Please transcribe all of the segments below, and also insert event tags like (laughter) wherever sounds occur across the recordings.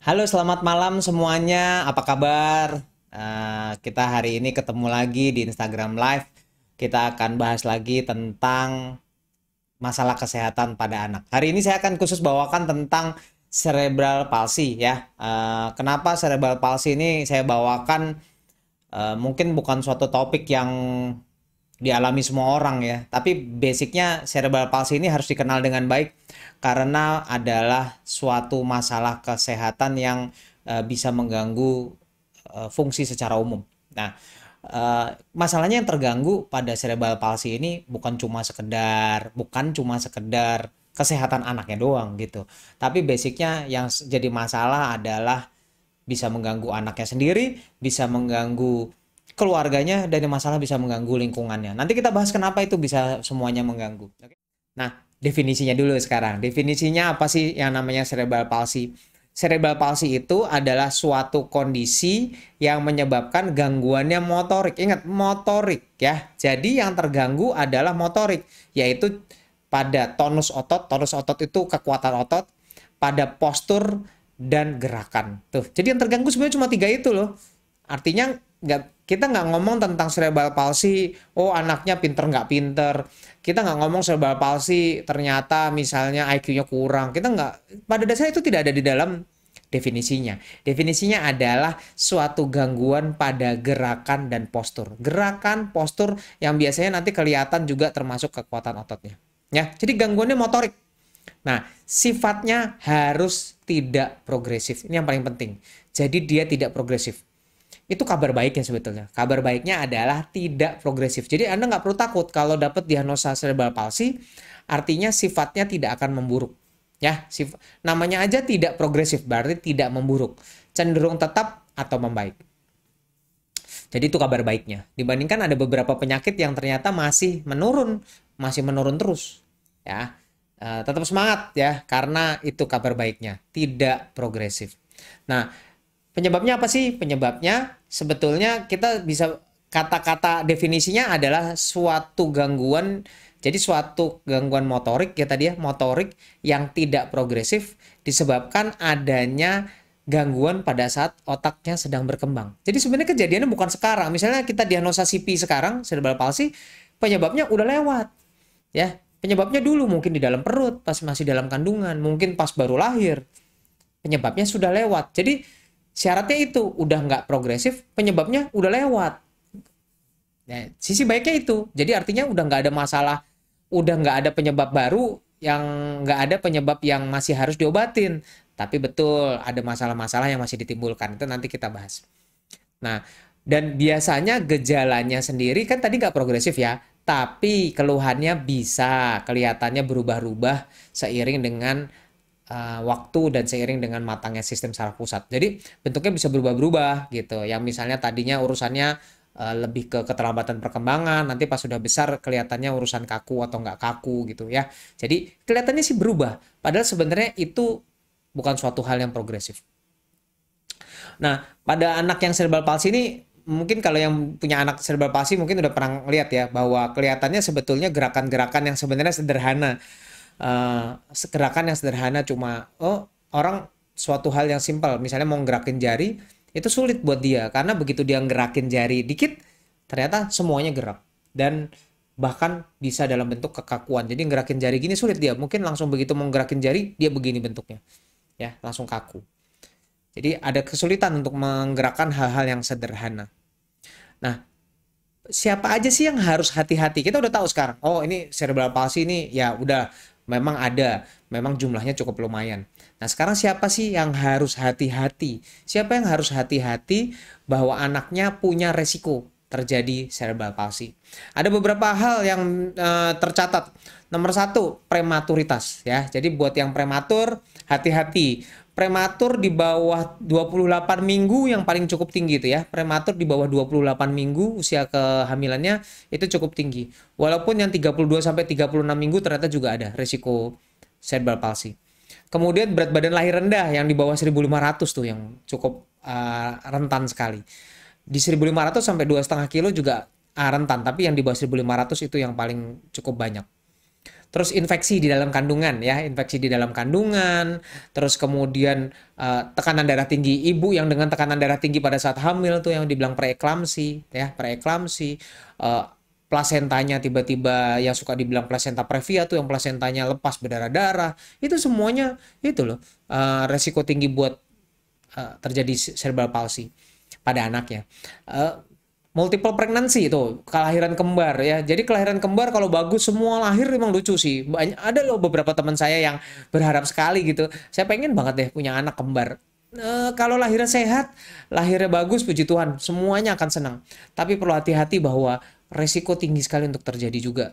Halo, selamat malam semuanya. Apa kabar? Uh, kita hari ini ketemu lagi di Instagram Live. Kita akan bahas lagi tentang masalah kesehatan pada anak. Hari ini saya akan khusus bawakan tentang cerebral palsy ya. Uh, kenapa cerebral palsy ini saya bawakan? Uh, mungkin bukan suatu topik yang dialami semua orang ya. Tapi basicnya cerebral palsy ini harus dikenal dengan baik karena adalah suatu masalah kesehatan yang uh, bisa mengganggu uh, fungsi secara umum. Nah, Uh, masalahnya yang terganggu pada cerebral palsy ini bukan cuma sekedar bukan cuma sekedar kesehatan anaknya doang gitu. Tapi basicnya yang jadi masalah adalah bisa mengganggu anaknya sendiri, bisa mengganggu keluarganya dari masalah bisa mengganggu lingkungannya. Nanti kita bahas kenapa itu bisa semuanya mengganggu. Oke. Nah, definisinya dulu sekarang. Definisinya apa sih yang namanya cerebral palsy? Cerebral palsy itu adalah suatu kondisi yang menyebabkan gangguannya motorik. Ingat, motorik ya. Jadi yang terganggu adalah motorik, yaitu pada tonus otot. Tonus otot itu kekuatan otot pada postur dan gerakan. Tuh. Jadi yang terganggu sebenarnya cuma tiga itu loh. Artinya nggak kita nggak ngomong tentang cerebral palsy oh anaknya pinter nggak pinter kita nggak ngomong cerebral palsy ternyata misalnya IQ-nya kurang kita nggak pada dasarnya itu tidak ada di dalam definisinya definisinya adalah suatu gangguan pada gerakan dan postur gerakan postur yang biasanya nanti kelihatan juga termasuk kekuatan ototnya ya jadi gangguannya motorik Nah, sifatnya harus tidak progresif. Ini yang paling penting. Jadi dia tidak progresif itu kabar baiknya sebetulnya. Kabar baiknya adalah tidak progresif. Jadi Anda nggak perlu takut kalau dapat diagnosa cerebral palsy, artinya sifatnya tidak akan memburuk. Ya, sif namanya aja tidak progresif, berarti tidak memburuk. Cenderung tetap atau membaik. Jadi itu kabar baiknya. Dibandingkan ada beberapa penyakit yang ternyata masih menurun, masih menurun terus. Ya, e, tetap semangat ya, karena itu kabar baiknya, tidak progresif. Nah, penyebabnya apa sih? Penyebabnya sebetulnya kita bisa kata-kata definisinya adalah suatu gangguan jadi suatu gangguan motorik ya tadi ya motorik yang tidak progresif disebabkan adanya gangguan pada saat otaknya sedang berkembang. Jadi sebenarnya kejadiannya bukan sekarang. Misalnya kita diagnosa CP sekarang cerebral palsy, penyebabnya udah lewat. Ya, penyebabnya dulu mungkin di dalam perut pas masih dalam kandungan, mungkin pas baru lahir. Penyebabnya sudah lewat. Jadi syaratnya itu udah nggak progresif penyebabnya udah lewat nah, sisi baiknya itu jadi artinya udah nggak ada masalah udah nggak ada penyebab baru yang nggak ada penyebab yang masih harus diobatin tapi betul ada masalah-masalah yang masih ditimbulkan itu nanti kita bahas nah dan biasanya gejalanya sendiri kan tadi nggak progresif ya tapi keluhannya bisa kelihatannya berubah-ubah seiring dengan uh, waktu dan seiring dengan matangnya sistem saraf pusat. Jadi bentuknya bisa berubah-berubah gitu. Yang misalnya tadinya urusannya uh, lebih ke keterlambatan perkembangan, nanti pas sudah besar kelihatannya urusan kaku atau nggak kaku gitu ya. Jadi kelihatannya sih berubah. Padahal sebenarnya itu bukan suatu hal yang progresif. Nah, pada anak yang cerebral palsy ini mungkin kalau yang punya anak cerebral palsy mungkin udah pernah lihat ya bahwa kelihatannya sebetulnya gerakan-gerakan yang sebenarnya sederhana uh, eh, gerakan yang sederhana cuma oh orang suatu hal yang simpel misalnya mau gerakin jari itu sulit buat dia karena begitu dia gerakin jari dikit ternyata semuanya gerak dan bahkan bisa dalam bentuk kekakuan jadi gerakin jari gini sulit dia mungkin langsung begitu mau gerakin jari dia begini bentuknya ya langsung kaku jadi ada kesulitan untuk menggerakkan hal-hal yang sederhana nah siapa aja sih yang harus hati-hati? Kita udah tahu sekarang. Oh, ini cerebral palsy ini ya udah memang ada, memang jumlahnya cukup lumayan. Nah, sekarang siapa sih yang harus hati-hati? Siapa yang harus hati-hati bahwa anaknya punya resiko terjadi cerebral palsy? Ada beberapa hal yang e, tercatat. Nomor satu, prematuritas ya. Jadi buat yang prematur, hati-hati prematur di bawah 28 minggu yang paling cukup tinggi itu ya. Prematur di bawah 28 minggu usia kehamilannya itu cukup tinggi. Walaupun yang 32 sampai 36 minggu ternyata juga ada risiko cerebral palsy. Kemudian berat badan lahir rendah yang di bawah 1500 tuh yang cukup uh, rentan sekali. Di 1500 sampai 2,5 kilo juga uh, rentan, tapi yang di bawah 1500 itu yang paling cukup banyak terus infeksi di dalam kandungan ya, infeksi di dalam kandungan, terus kemudian uh, tekanan darah tinggi ibu yang dengan tekanan darah tinggi pada saat hamil tuh yang dibilang preeklamsi ya, preeklamsi uh, plasentanya tiba-tiba yang suka dibilang plasenta previa tuh yang plasentanya lepas berdarah-darah, itu semuanya itu loh uh, resiko tinggi buat uh, terjadi cerebral palsy pada anaknya. Uh, multiple pregnancy itu kelahiran kembar ya jadi kelahiran kembar kalau bagus semua lahir memang lucu sih banyak ada loh beberapa teman saya yang berharap sekali gitu saya pengen banget deh punya anak kembar e, kalau lahirnya sehat lahirnya bagus puji Tuhan semuanya akan senang tapi perlu hati-hati bahwa resiko tinggi sekali untuk terjadi juga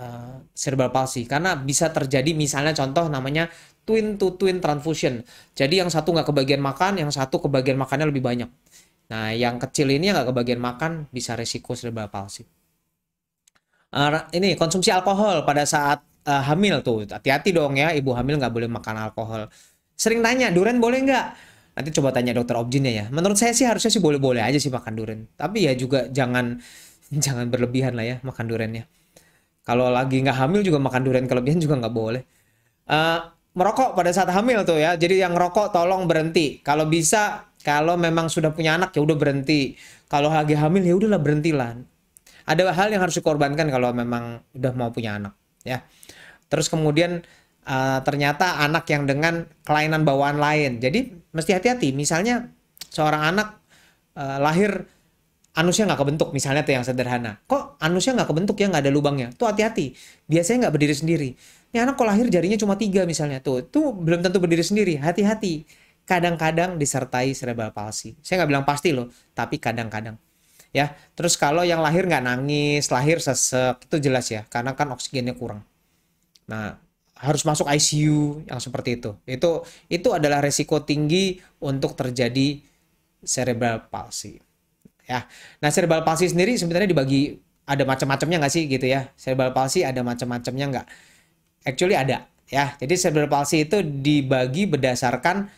Uh, cerebral palsy karena bisa terjadi misalnya contoh namanya twin to twin transfusion jadi yang satu nggak kebagian makan yang satu kebagian makannya lebih banyak Nah, yang kecil ini yang nggak kebagian makan bisa resiko cerebral palsi. Uh, ini konsumsi alkohol pada saat uh, hamil tuh hati-hati dong ya ibu hamil nggak boleh makan alkohol. Sering tanya durian boleh nggak? Nanti coba tanya dokter objinnya ya. Menurut saya sih harusnya sih boleh-boleh aja sih makan durian. Tapi ya juga jangan (laughs) jangan berlebihan lah ya makan duriannya. Kalau lagi nggak hamil juga makan durian kelebihan juga nggak boleh. Uh, merokok pada saat hamil tuh ya. Jadi yang rokok tolong berhenti. Kalau bisa kalau memang sudah punya anak ya udah berhenti. Kalau lagi hamil ya udahlah berhentilah. Ada hal yang harus dikorbankan kalau memang udah mau punya anak ya. Terus kemudian uh, ternyata anak yang dengan kelainan bawaan lain. Jadi mesti hati-hati. Misalnya seorang anak uh, lahir anusnya nggak kebentuk misalnya tuh yang sederhana kok anusnya nggak kebentuk ya nggak ada lubangnya tuh hati-hati biasanya nggak berdiri sendiri ini anak kok lahir jarinya cuma tiga misalnya tuh tuh belum tentu berdiri sendiri hati-hati kadang-kadang disertai cerebral palsy. Saya nggak bilang pasti loh, tapi kadang-kadang. Ya, terus kalau yang lahir nggak nangis, lahir sesek itu jelas ya, karena kan oksigennya kurang. Nah, harus masuk ICU yang seperti itu. Itu itu adalah resiko tinggi untuk terjadi cerebral palsy. Ya, nah cerebral palsy sendiri sebenarnya dibagi ada macam-macamnya nggak sih gitu ya? Cerebral palsy ada macam-macamnya nggak? Actually ada ya. Jadi cerebral palsy itu dibagi berdasarkan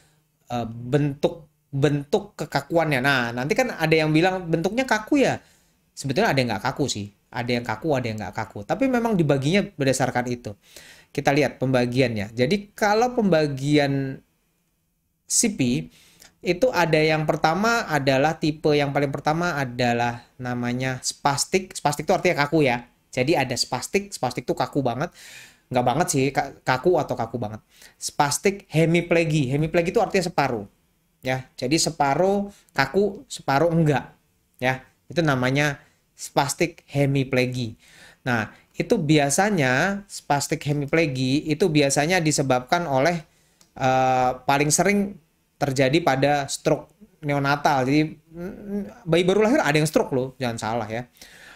Eh, bentuk bentuk kekakuannya. Nah, nanti kan ada yang bilang bentuknya kaku ya. Sebetulnya ada yang nggak kaku sih. Ada yang kaku, ada yang nggak kaku. Tapi memang dibaginya berdasarkan itu. Kita lihat pembagiannya. Jadi kalau pembagian CP itu ada yang pertama adalah tipe yang paling pertama adalah namanya spastik. Spastik itu artinya kaku ya. Jadi ada spastik, spastik itu kaku banget nggak banget sih kaku atau kaku banget spastik hemiplegi hemiplegi itu artinya separuh ya jadi separuh kaku separuh enggak ya itu namanya spastik hemiplegi nah itu biasanya spastik hemiplegi itu biasanya disebabkan oleh uh, paling sering terjadi pada stroke neonatal jadi bayi baru lahir ada yang stroke loh jangan salah ya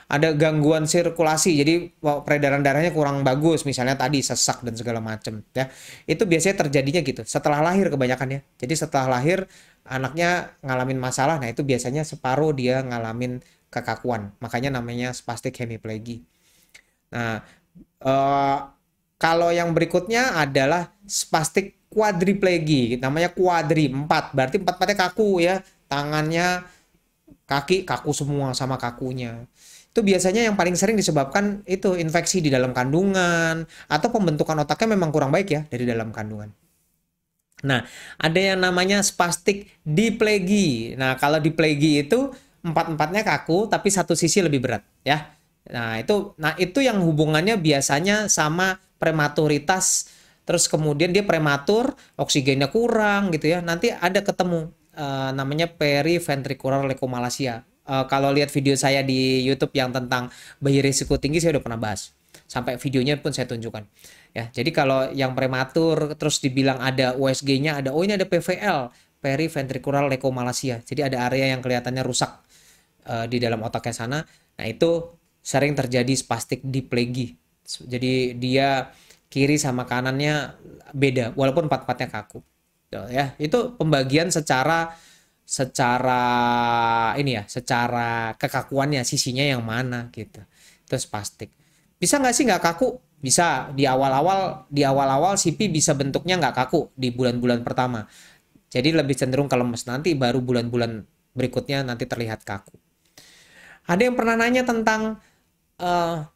ada gangguan sirkulasi jadi peredaran darahnya kurang bagus misalnya tadi sesak dan segala macam ya itu biasanya terjadinya gitu setelah lahir kebanyakan ya, jadi setelah lahir anaknya ngalamin masalah nah itu biasanya separuh dia ngalamin kekakuan makanya namanya spastik hemiplegi nah eh, kalau yang berikutnya adalah spastik quadriplegi namanya quadri 4 berarti empat empatnya kaku ya tangannya kaki kaku semua sama kakunya itu biasanya yang paling sering disebabkan itu infeksi di dalam kandungan atau pembentukan otaknya memang kurang baik ya dari dalam kandungan. Nah, ada yang namanya spastik diplegi. Nah, kalau diplegi itu empat-empatnya kaku tapi satu sisi lebih berat ya. Nah, itu nah itu yang hubungannya biasanya sama prematuritas terus kemudian dia prematur, oksigennya kurang gitu ya. Nanti ada ketemu uh, namanya periventricular leukomalasia uh, kalau lihat video saya di YouTube yang tentang bayi risiko tinggi saya udah pernah bahas sampai videonya pun saya tunjukkan ya jadi kalau yang prematur terus dibilang ada USG-nya ada oh ini ada PVL periventricular leukomalacia jadi ada area yang kelihatannya rusak uh, di dalam otaknya sana nah itu sering terjadi spastik diplegi jadi dia kiri sama kanannya beda walaupun empat-empatnya kaku ya itu pembagian secara secara ini ya, secara kekakuannya sisinya yang mana gitu. Terus pasti Bisa nggak sih nggak kaku? Bisa di awal-awal di awal-awal CP bisa bentuknya nggak kaku di bulan-bulan pertama. Jadi lebih cenderung kalau mas nanti baru bulan-bulan berikutnya nanti terlihat kaku. Ada yang pernah nanya tentang uh,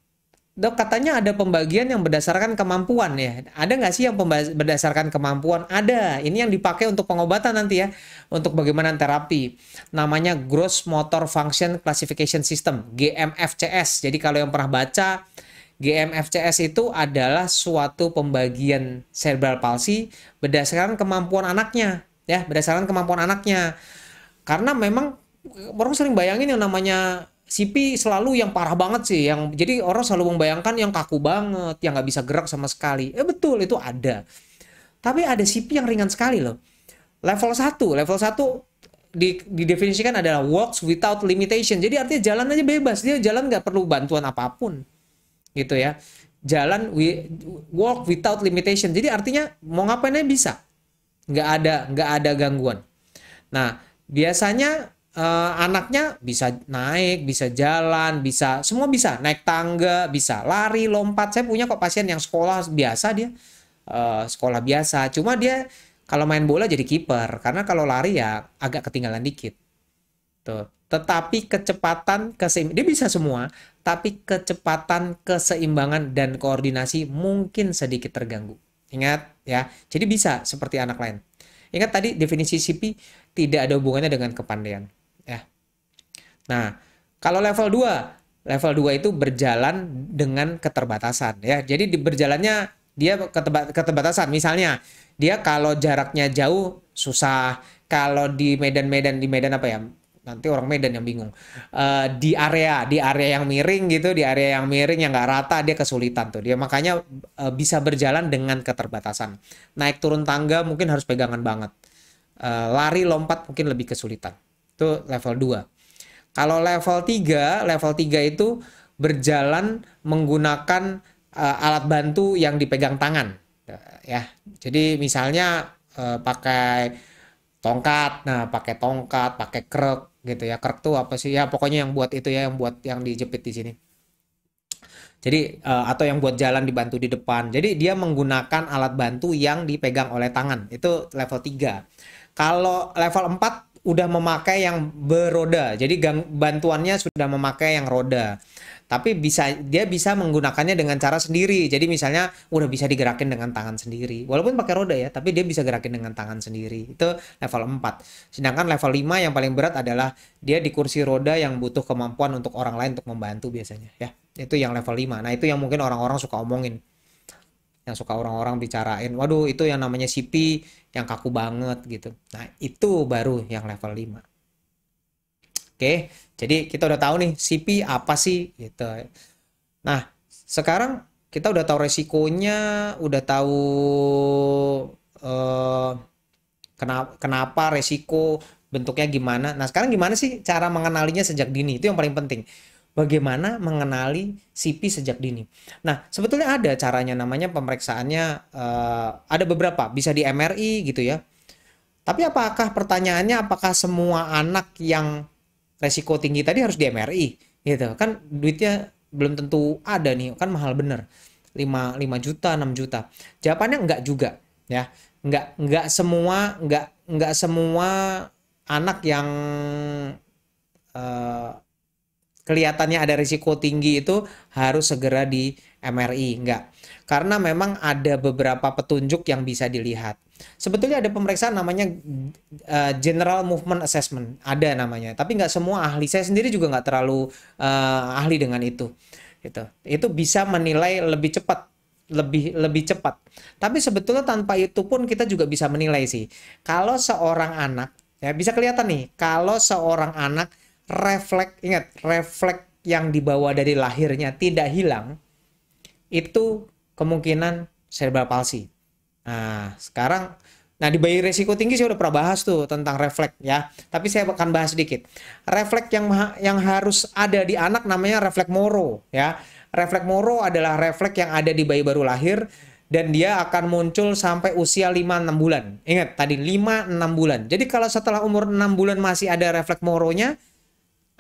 Dok, katanya ada pembagian yang berdasarkan kemampuan ya. Ada nggak sih yang berdasarkan kemampuan? Ada. Ini yang dipakai untuk pengobatan nanti ya. Untuk bagaimana terapi. Namanya Gross Motor Function Classification System, GMFCS. Jadi kalau yang pernah baca, GMFCS itu adalah suatu pembagian cerebral palsy berdasarkan kemampuan anaknya. Ya, berdasarkan kemampuan anaknya. Karena memang orang sering bayangin yang namanya Sipi selalu yang parah banget sih, yang jadi orang selalu membayangkan yang kaku banget, yang nggak bisa gerak sama sekali. Eh betul itu ada. Tapi ada Sipi yang ringan sekali loh. Level 1, level 1 di, didefinisikan adalah walks without limitation. Jadi artinya jalan aja bebas, dia jalan nggak perlu bantuan apapun. Gitu ya. Jalan we, walk without limitation. Jadi artinya mau ngapain aja bisa. Nggak ada nggak ada gangguan. Nah, biasanya uh, anaknya bisa naik, bisa jalan, bisa semua bisa naik tangga, bisa lari, lompat. Saya punya kok pasien yang sekolah biasa dia uh, sekolah biasa, cuma dia kalau main bola jadi kiper karena kalau lari ya agak ketinggalan dikit. Tuh. Tetapi kecepatan keseimbangan dia bisa semua, tapi kecepatan keseimbangan dan koordinasi mungkin sedikit terganggu. Ingat ya. Jadi bisa seperti anak lain. Ingat tadi definisi CP tidak ada hubungannya dengan kepandaian. Nah, kalau level 2, level 2 itu berjalan dengan keterbatasan ya. Jadi di berjalannya dia keterbatasan. Misalnya, dia kalau jaraknya jauh susah, kalau di medan-medan di medan apa ya? nanti orang Medan yang bingung uh, di area di area yang miring gitu di area yang miring yang nggak rata dia kesulitan tuh dia makanya uh, bisa berjalan dengan keterbatasan naik turun tangga mungkin harus pegangan banget uh, lari lompat mungkin lebih kesulitan itu level 2 kalau level 3, level 3 itu berjalan menggunakan uh, alat bantu yang dipegang tangan. Ya. Jadi misalnya uh, pakai tongkat. Nah, pakai tongkat, pakai krek gitu ya. Krek tuh apa sih? Ya pokoknya yang buat itu ya, yang buat yang dijepit di sini. Jadi uh, atau yang buat jalan dibantu di depan. Jadi dia menggunakan alat bantu yang dipegang oleh tangan. Itu level 3. Kalau level 4 udah memakai yang beroda. Jadi gang, bantuannya sudah memakai yang roda. Tapi bisa dia bisa menggunakannya dengan cara sendiri. Jadi misalnya udah bisa digerakin dengan tangan sendiri. Walaupun pakai roda ya, tapi dia bisa gerakin dengan tangan sendiri. Itu level 4. Sedangkan level 5 yang paling berat adalah dia di kursi roda yang butuh kemampuan untuk orang lain untuk membantu biasanya ya. Itu yang level 5. Nah, itu yang mungkin orang-orang suka omongin. Yang suka orang-orang bicarain, "Waduh, itu yang namanya CP yang kaku banget gitu. Nah, itu baru yang level 5. Oke, jadi kita udah tahu nih CP apa sih gitu. Nah, sekarang kita udah tahu resikonya, udah tahu eh, kenapa, kenapa resiko bentuknya gimana. Nah, sekarang gimana sih cara mengenalinya sejak dini? Itu yang paling penting bagaimana mengenali CP sejak dini. Nah, sebetulnya ada caranya namanya pemeriksaannya uh, ada beberapa, bisa di MRI gitu ya. Tapi apakah pertanyaannya apakah semua anak yang resiko tinggi tadi harus di MRI gitu. Kan duitnya belum tentu ada nih, kan mahal bener. 5 5 juta, 6 juta. Jawabannya enggak juga ya. Enggak enggak semua enggak enggak semua anak yang uh, kelihatannya ada risiko tinggi itu harus segera di MRI, enggak. Karena memang ada beberapa petunjuk yang bisa dilihat. Sebetulnya ada pemeriksaan namanya uh, General Movement Assessment, ada namanya. Tapi enggak semua ahli, saya sendiri juga enggak terlalu uh, ahli dengan itu. Gitu. Itu bisa menilai lebih cepat lebih lebih cepat. Tapi sebetulnya tanpa itu pun kita juga bisa menilai sih. Kalau seorang anak ya bisa kelihatan nih kalau seorang anak refleks ingat refleks yang dibawa dari lahirnya tidak hilang itu kemungkinan cerebral palsy. Nah, sekarang nah di bayi resiko tinggi saya udah pernah bahas tuh tentang refleks ya. Tapi saya akan bahas sedikit. Refleks yang yang harus ada di anak namanya refleks moro ya. Refleks moro adalah refleks yang ada di bayi baru lahir dan dia akan muncul sampai usia 5-6 bulan. Ingat tadi 5-6 bulan. Jadi kalau setelah umur 6 bulan masih ada refleks moronya,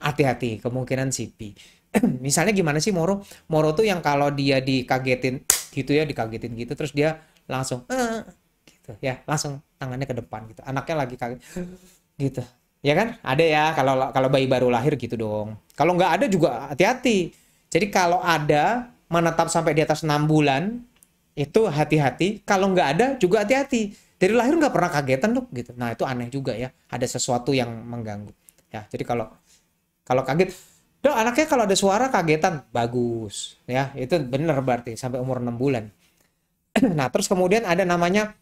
hati-hati kemungkinan CP (clears throat) misalnya gimana sih Moro Moro tuh yang kalau dia dikagetin gitu ya dikagetin gitu terus dia langsung eh, gitu ya langsung tangannya ke depan gitu anaknya lagi kaget (clears throat) gitu ya kan ada ya kalau kalau bayi baru lahir gitu dong kalau nggak ada juga hati-hati jadi kalau ada menetap sampai di atas enam bulan itu hati-hati kalau nggak ada juga hati-hati dari lahir nggak pernah kagetan tuh gitu nah itu aneh juga ya ada sesuatu yang mengganggu ya jadi kalau kalau kaget, dok anaknya kalau ada suara kagetan, bagus. Ya, itu bener berarti sampai umur 6 bulan. (clears throat) nah, terus kemudian ada namanya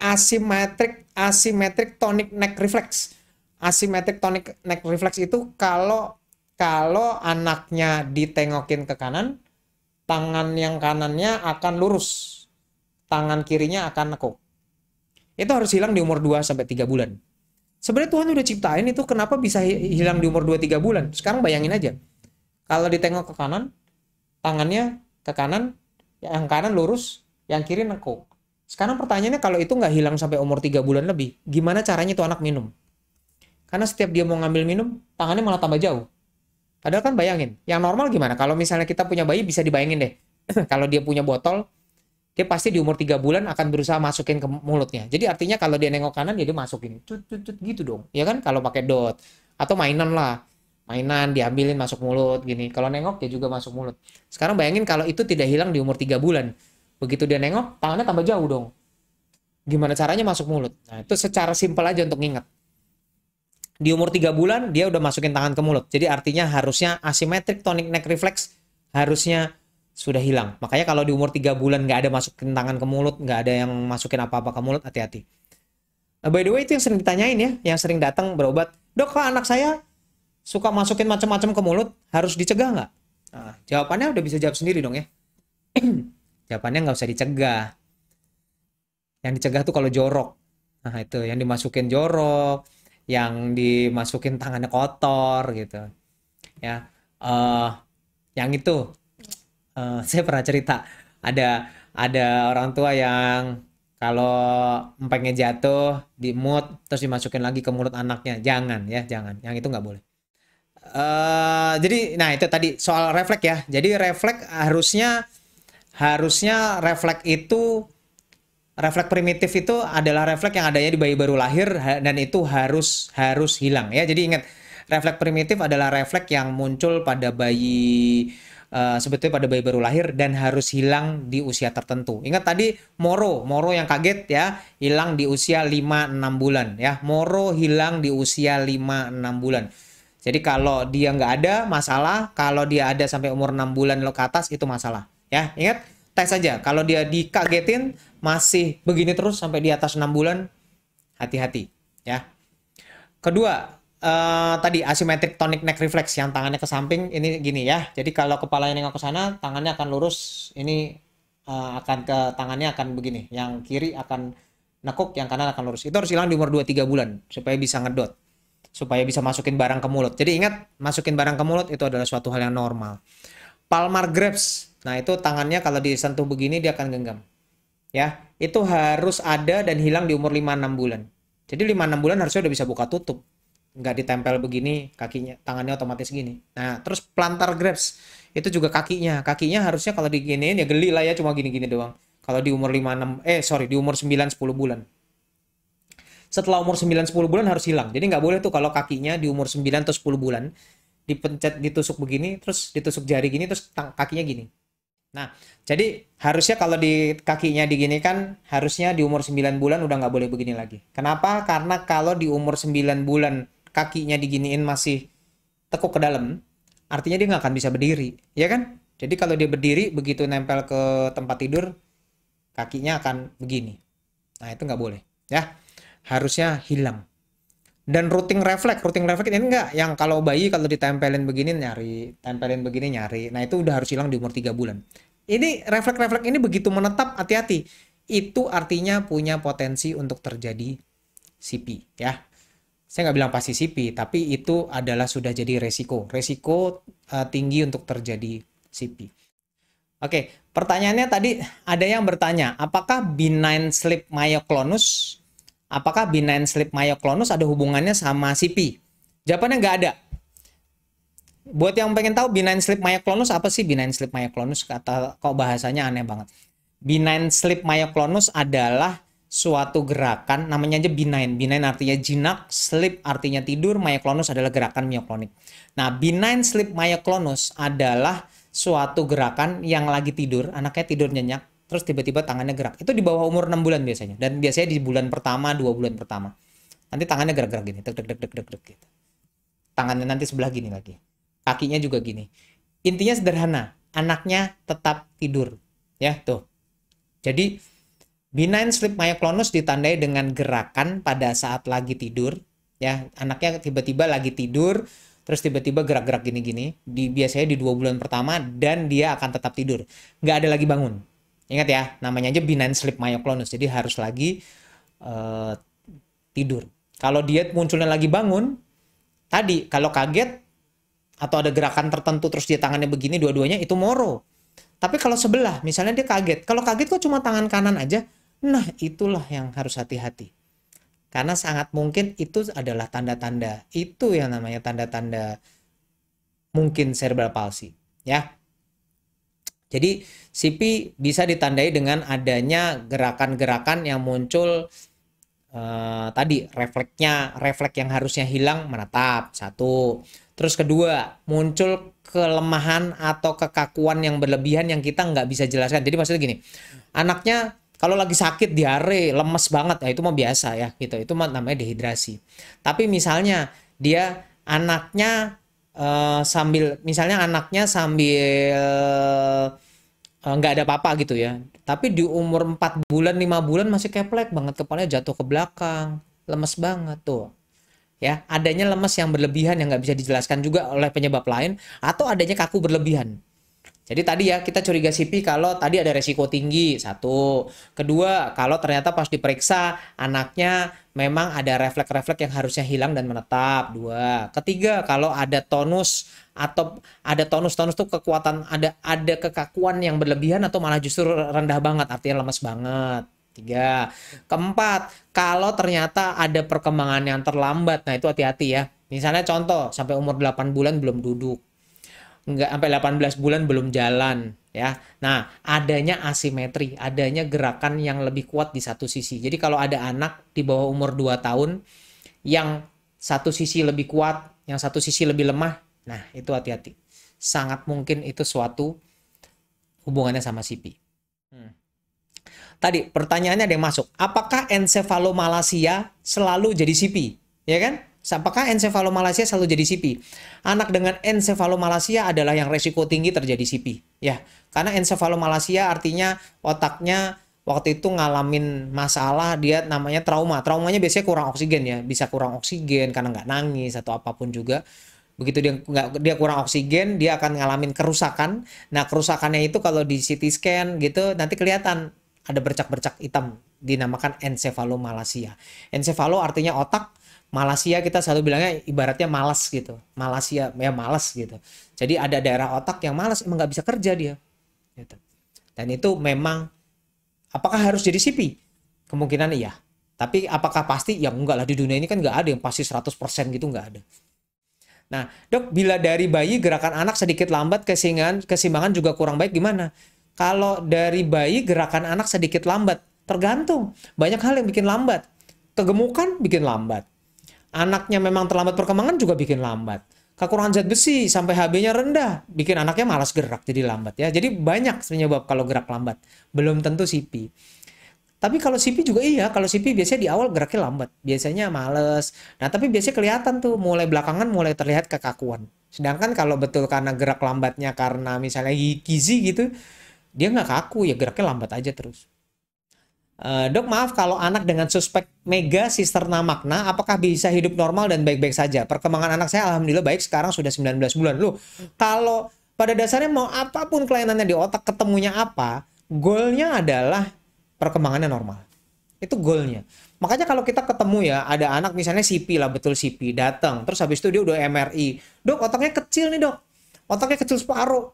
asimetrik asimetrik tonic neck reflex. Asimetrik tonic neck reflex itu kalau kalau anaknya ditengokin ke kanan, tangan yang kanannya akan lurus. Tangan kirinya akan nekuk. Itu harus hilang di umur 2 sampai 3 bulan. Sebenarnya Tuhan udah ciptain itu kenapa bisa hilang di umur 2-3 bulan. Sekarang bayangin aja. Kalau ditengok ke kanan, tangannya ke kanan, yang kanan lurus, yang kiri nekuk. Sekarang pertanyaannya kalau itu nggak hilang sampai umur 3 bulan lebih, gimana caranya tuh anak minum? Karena setiap dia mau ngambil minum, tangannya malah tambah jauh. Padahal kan bayangin, yang normal gimana? Kalau misalnya kita punya bayi bisa dibayangin deh. (clears throat) kalau dia punya botol, dia pasti di umur tiga bulan akan berusaha masukin ke mulutnya. Jadi artinya kalau dia nengok kanan ya dia masukin cut cut cut gitu dong. Ya kan kalau pakai dot atau mainan lah. Mainan diambilin masuk mulut gini. Kalau nengok dia juga masuk mulut. Sekarang bayangin kalau itu tidak hilang di umur tiga bulan. Begitu dia nengok tangannya tambah jauh dong. Gimana caranya masuk mulut? Nah, itu secara simpel aja untuk nginget. Di umur tiga bulan dia udah masukin tangan ke mulut. Jadi artinya harusnya asimetrik tonic neck reflex harusnya sudah hilang. Makanya kalau di umur 3 bulan nggak ada masukin tangan ke mulut, nggak ada yang masukin apa-apa ke mulut, hati-hati. Nah, by the way itu yang sering ditanyain ya, yang sering datang berobat, dok kalau anak saya suka masukin macam-macam ke mulut, harus dicegah nggak? Nah, jawabannya udah bisa jawab sendiri dong ya. (clears throat) jawabannya nggak usah dicegah. Yang dicegah tuh kalau jorok. Nah itu, yang dimasukin jorok, yang dimasukin tangannya kotor gitu. Ya, uh, yang itu Eh, (laughs) saya pernah cerita ada ada orang tua yang kalau empengnya jatuh di mood terus dimasukin lagi ke mulut anaknya jangan ya jangan yang itu nggak boleh uh, jadi nah itu tadi soal refleks ya jadi refleks harusnya harusnya refleks itu refleks primitif itu adalah refleks yang adanya di bayi baru lahir dan itu harus harus hilang ya jadi ingat refleks primitif adalah refleks yang muncul pada bayi uh, sebetulnya pada bayi baru lahir dan harus hilang di usia tertentu. Ingat tadi Moro, Moro yang kaget ya, hilang di usia 5-6 bulan ya. Moro hilang di usia 5-6 bulan. Jadi kalau dia nggak ada masalah, kalau dia ada sampai umur 6 bulan lo ke atas itu masalah ya. Ingat tes aja kalau dia dikagetin masih begini terus sampai di atas 6 bulan hati-hati ya. Kedua, uh, tadi asimetric tonic neck reflex yang tangannya ke samping ini gini ya. Jadi kalau kepalanya nengok ke sana, tangannya akan lurus. Ini uh, akan ke tangannya akan begini. Yang kiri akan nekuk, yang kanan akan lurus. Itu harus hilang di umur 2-3 bulan supaya bisa ngedot. Supaya bisa masukin barang ke mulut. Jadi ingat, masukin barang ke mulut itu adalah suatu hal yang normal. Palmar grabs. Nah, itu tangannya kalau disentuh begini dia akan genggam. Ya, itu harus ada dan hilang di umur 5-6 bulan. Jadi 5-6 bulan harusnya udah bisa buka tutup nggak ditempel begini kakinya tangannya otomatis gini nah terus plantar grabs itu juga kakinya kakinya harusnya kalau diginiin ya geli lah ya cuma gini-gini doang kalau di umur lima enam eh sorry di umur 9 10 bulan setelah umur 9 10 bulan harus hilang jadi nggak boleh tuh kalau kakinya di umur 9 atau 10 bulan dipencet ditusuk begini terus ditusuk jari gini terus kakinya gini nah jadi harusnya kalau di kakinya digini kan harusnya di umur 9 bulan udah nggak boleh begini lagi kenapa karena kalau di umur 9 bulan kakinya diginiin masih tekuk ke dalam, artinya dia nggak akan bisa berdiri, ya kan? Jadi kalau dia berdiri begitu nempel ke tempat tidur, kakinya akan begini. Nah itu nggak boleh, ya. Harusnya hilang. Dan routing refleks, routing refleks ini enggak yang kalau bayi kalau ditempelin begini nyari, tempelin begini nyari. Nah itu udah harus hilang di umur 3 bulan. Ini refleks-refleks ini begitu menetap, hati-hati. Itu artinya punya potensi untuk terjadi CP, ya saya nggak bilang pasti CP, tapi itu adalah sudah jadi resiko. Resiko uh, tinggi untuk terjadi CP. Oke, pertanyaannya tadi ada yang bertanya, apakah benign sleep myoclonus, apakah benign sleep myoclonus ada hubungannya sama CP? Jawabannya nggak ada. Buat yang pengen tahu benign sleep myoclonus apa sih benign sleep myoclonus? Kata kok bahasanya aneh banget. Benign sleep myoclonus adalah suatu gerakan namanya aja benign. Benign artinya jinak, sleep artinya tidur, myoclonus adalah gerakan mioklonik. Nah, benign sleep myoclonus adalah suatu gerakan yang lagi tidur, anaknya tidur nyenyak, terus tiba-tiba tangannya gerak. Itu di bawah umur 6 bulan biasanya dan biasanya di bulan pertama, dua bulan pertama. Nanti tangannya gerak-gerak gini, deg deg deg deg deg deg gitu. Tangannya nanti sebelah gini lagi. Kakinya juga gini. Intinya sederhana, anaknya tetap tidur. Ya, tuh. Jadi Benign sleep myoclonus ditandai dengan gerakan pada saat lagi tidur, ya. Anaknya tiba-tiba lagi tidur, terus tiba-tiba gerak-gerak gini-gini. Di biasanya di dua bulan pertama dan dia akan tetap tidur, nggak ada lagi bangun. Ingat ya, namanya aja benign sleep myoclonus, jadi harus lagi uh, tidur. Kalau dia munculnya lagi bangun, tadi kalau kaget atau ada gerakan tertentu terus dia tangannya begini dua-duanya itu moro. Tapi kalau sebelah, misalnya dia kaget. Kalau kaget kok cuma tangan kanan aja, Nah, itulah yang harus hati-hati. Karena sangat mungkin itu adalah tanda-tanda. Itu yang namanya tanda-tanda mungkin cerebral palsy, ya. Jadi, CP bisa ditandai dengan adanya gerakan-gerakan yang muncul Uh, tadi refleksnya, refleks yang harusnya hilang menetap satu. Terus kedua, muncul kelemahan atau kekakuan yang berlebihan yang kita nggak bisa jelaskan. Jadi maksudnya gini, anaknya kalau lagi sakit diare, lemes banget, ya itu mah biasa ya gitu. Itu mah namanya dehidrasi. Tapi misalnya dia anaknya uh, sambil misalnya anaknya sambil eh, nggak uh, ada apa-apa gitu ya. Tapi di umur 4 bulan, 5 bulan masih keplek banget kepalanya jatuh ke belakang, lemes banget tuh ya adanya lemes yang berlebihan yang nggak bisa dijelaskan juga oleh penyebab lain atau adanya kaku berlebihan jadi tadi ya kita curiga CP kalau tadi ada resiko tinggi satu. Kedua, kalau ternyata pas diperiksa anaknya memang ada refleks-refleks yang harusnya hilang dan menetap. Dua. Ketiga, kalau ada tonus atau ada tonus-tonus tuh kekuatan ada ada kekakuan yang berlebihan atau malah justru rendah banget, artinya lemes banget. Tiga. Keempat, kalau ternyata ada perkembangan yang terlambat. Nah, itu hati-hati ya. Misalnya contoh sampai umur 8 bulan belum duduk nggak sampai 18 bulan belum jalan ya. Nah, adanya asimetri, adanya gerakan yang lebih kuat di satu sisi. Jadi kalau ada anak di bawah umur 2 tahun yang satu sisi lebih kuat, yang satu sisi lebih lemah, nah itu hati-hati. Sangat mungkin itu suatu hubungannya sama CP. Hmm. Tadi pertanyaannya ada yang masuk, apakah encefalomalasia selalu jadi CP? Ya kan? Apakah encephalomalacia selalu jadi CP? Anak dengan encephalomalacia adalah yang resiko tinggi terjadi CP. Ya, karena encephalomalacia artinya otaknya waktu itu ngalamin masalah dia namanya trauma. Traumanya biasanya kurang oksigen ya, bisa kurang oksigen karena nggak nangis atau apapun juga. Begitu dia nggak dia kurang oksigen, dia akan ngalamin kerusakan. Nah kerusakannya itu kalau di CT scan gitu nanti kelihatan ada bercak-bercak hitam dinamakan encephalomalacia. Encephalo artinya otak, Malaysia kita selalu bilangnya ibaratnya malas gitu. Malaysia ya malas gitu. Jadi ada daerah otak yang malas emang nggak bisa kerja dia. Gitu. Dan itu memang apakah harus jadi sipi? Kemungkinan iya. Tapi apakah pasti? Ya enggak lah di dunia ini kan nggak ada yang pasti 100% gitu nggak ada. Nah, dok, bila dari bayi gerakan anak sedikit lambat, kesingan, kesimbangan juga kurang baik, gimana? Kalau dari bayi gerakan anak sedikit lambat, tergantung. Banyak hal yang bikin lambat. Kegemukan bikin lambat anaknya memang terlambat perkembangan juga bikin lambat. Kekurangan zat besi sampai HB-nya rendah, bikin anaknya malas gerak jadi lambat ya. Jadi banyak penyebab kalau gerak lambat. Belum tentu CP. Tapi kalau CP juga iya, kalau CP biasanya di awal geraknya lambat, biasanya males. Nah, tapi biasanya kelihatan tuh mulai belakangan mulai terlihat kekakuan. Sedangkan kalau betul karena gerak lambatnya karena misalnya gizi gitu, dia nggak kaku ya geraknya lambat aja terus. Eh, dok maaf kalau anak dengan suspek mega sisterna makna apakah bisa hidup normal dan baik-baik saja? Perkembangan anak saya alhamdulillah baik sekarang sudah 19 bulan. Loh, kalau pada dasarnya mau apapun kelainannya di otak ketemunya apa, goalnya adalah perkembangannya normal. Itu goalnya. Makanya kalau kita ketemu ya, ada anak misalnya CP lah, betul CP, datang. Terus habis itu dia udah MRI. Dok, otaknya kecil nih dok. Otaknya kecil separuh.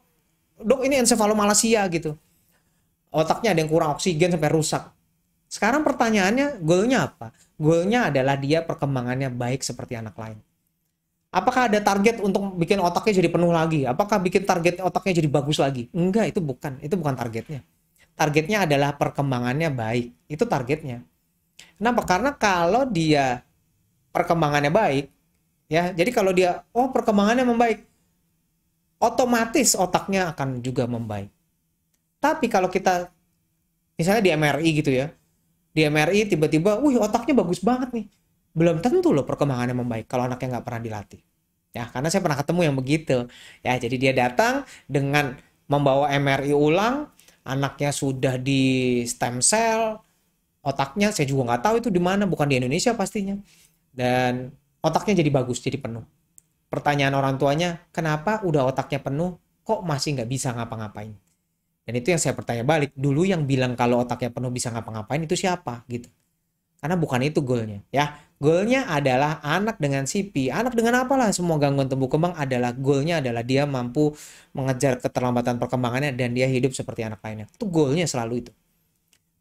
Dok, ini encefalomalasia gitu. Otaknya ada yang kurang oksigen sampai rusak sekarang pertanyaannya, goalnya apa? Goalnya adalah dia perkembangannya baik seperti anak lain. Apakah ada target untuk bikin otaknya jadi penuh lagi? Apakah bikin target otaknya jadi bagus lagi? Enggak, itu bukan. Itu bukan targetnya. Targetnya adalah perkembangannya baik. Itu targetnya. Kenapa? Karena kalau dia perkembangannya baik, ya, jadi kalau dia, oh perkembangannya membaik, otomatis otaknya akan juga membaik. Tapi kalau kita misalnya di MRI gitu ya, di MRI tiba-tiba, wih otaknya bagus banget nih. Belum tentu loh perkembangannya membaik kalau anaknya nggak pernah dilatih. Ya, karena saya pernah ketemu yang begitu. Ya, jadi dia datang dengan membawa MRI ulang, anaknya sudah di stem cell, otaknya saya juga nggak tahu itu di mana, bukan di Indonesia pastinya. Dan otaknya jadi bagus, jadi penuh. Pertanyaan orang tuanya, kenapa udah otaknya penuh, kok masih nggak bisa ngapa-ngapain? Dan itu yang saya pertanya balik, dulu yang bilang kalau otaknya penuh bisa ngapa-ngapain itu siapa gitu. Karena bukan itu goalnya ya. Goalnya adalah anak dengan CP, anak dengan apalah semua gangguan tumbuh kembang adalah goalnya adalah dia mampu mengejar keterlambatan perkembangannya dan dia hidup seperti anak lainnya. Itu goalnya selalu itu.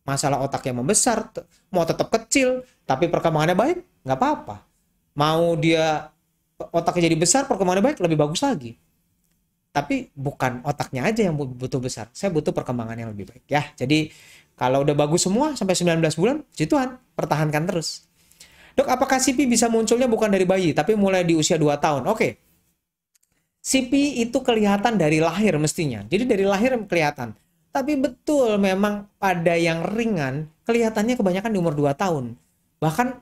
Masalah otak yang membesar, mau tetap kecil tapi perkembangannya baik, nggak apa-apa. Mau dia otaknya jadi besar, perkembangannya baik, lebih bagus lagi tapi bukan otaknya aja yang butuh besar saya butuh perkembangan yang lebih baik ya jadi kalau udah bagus semua sampai 19 bulan puji Tuhan pertahankan terus dok apakah CP bisa munculnya bukan dari bayi tapi mulai di usia 2 tahun oke okay. CP itu kelihatan dari lahir mestinya jadi dari lahir kelihatan tapi betul memang pada yang ringan kelihatannya kebanyakan di umur 2 tahun bahkan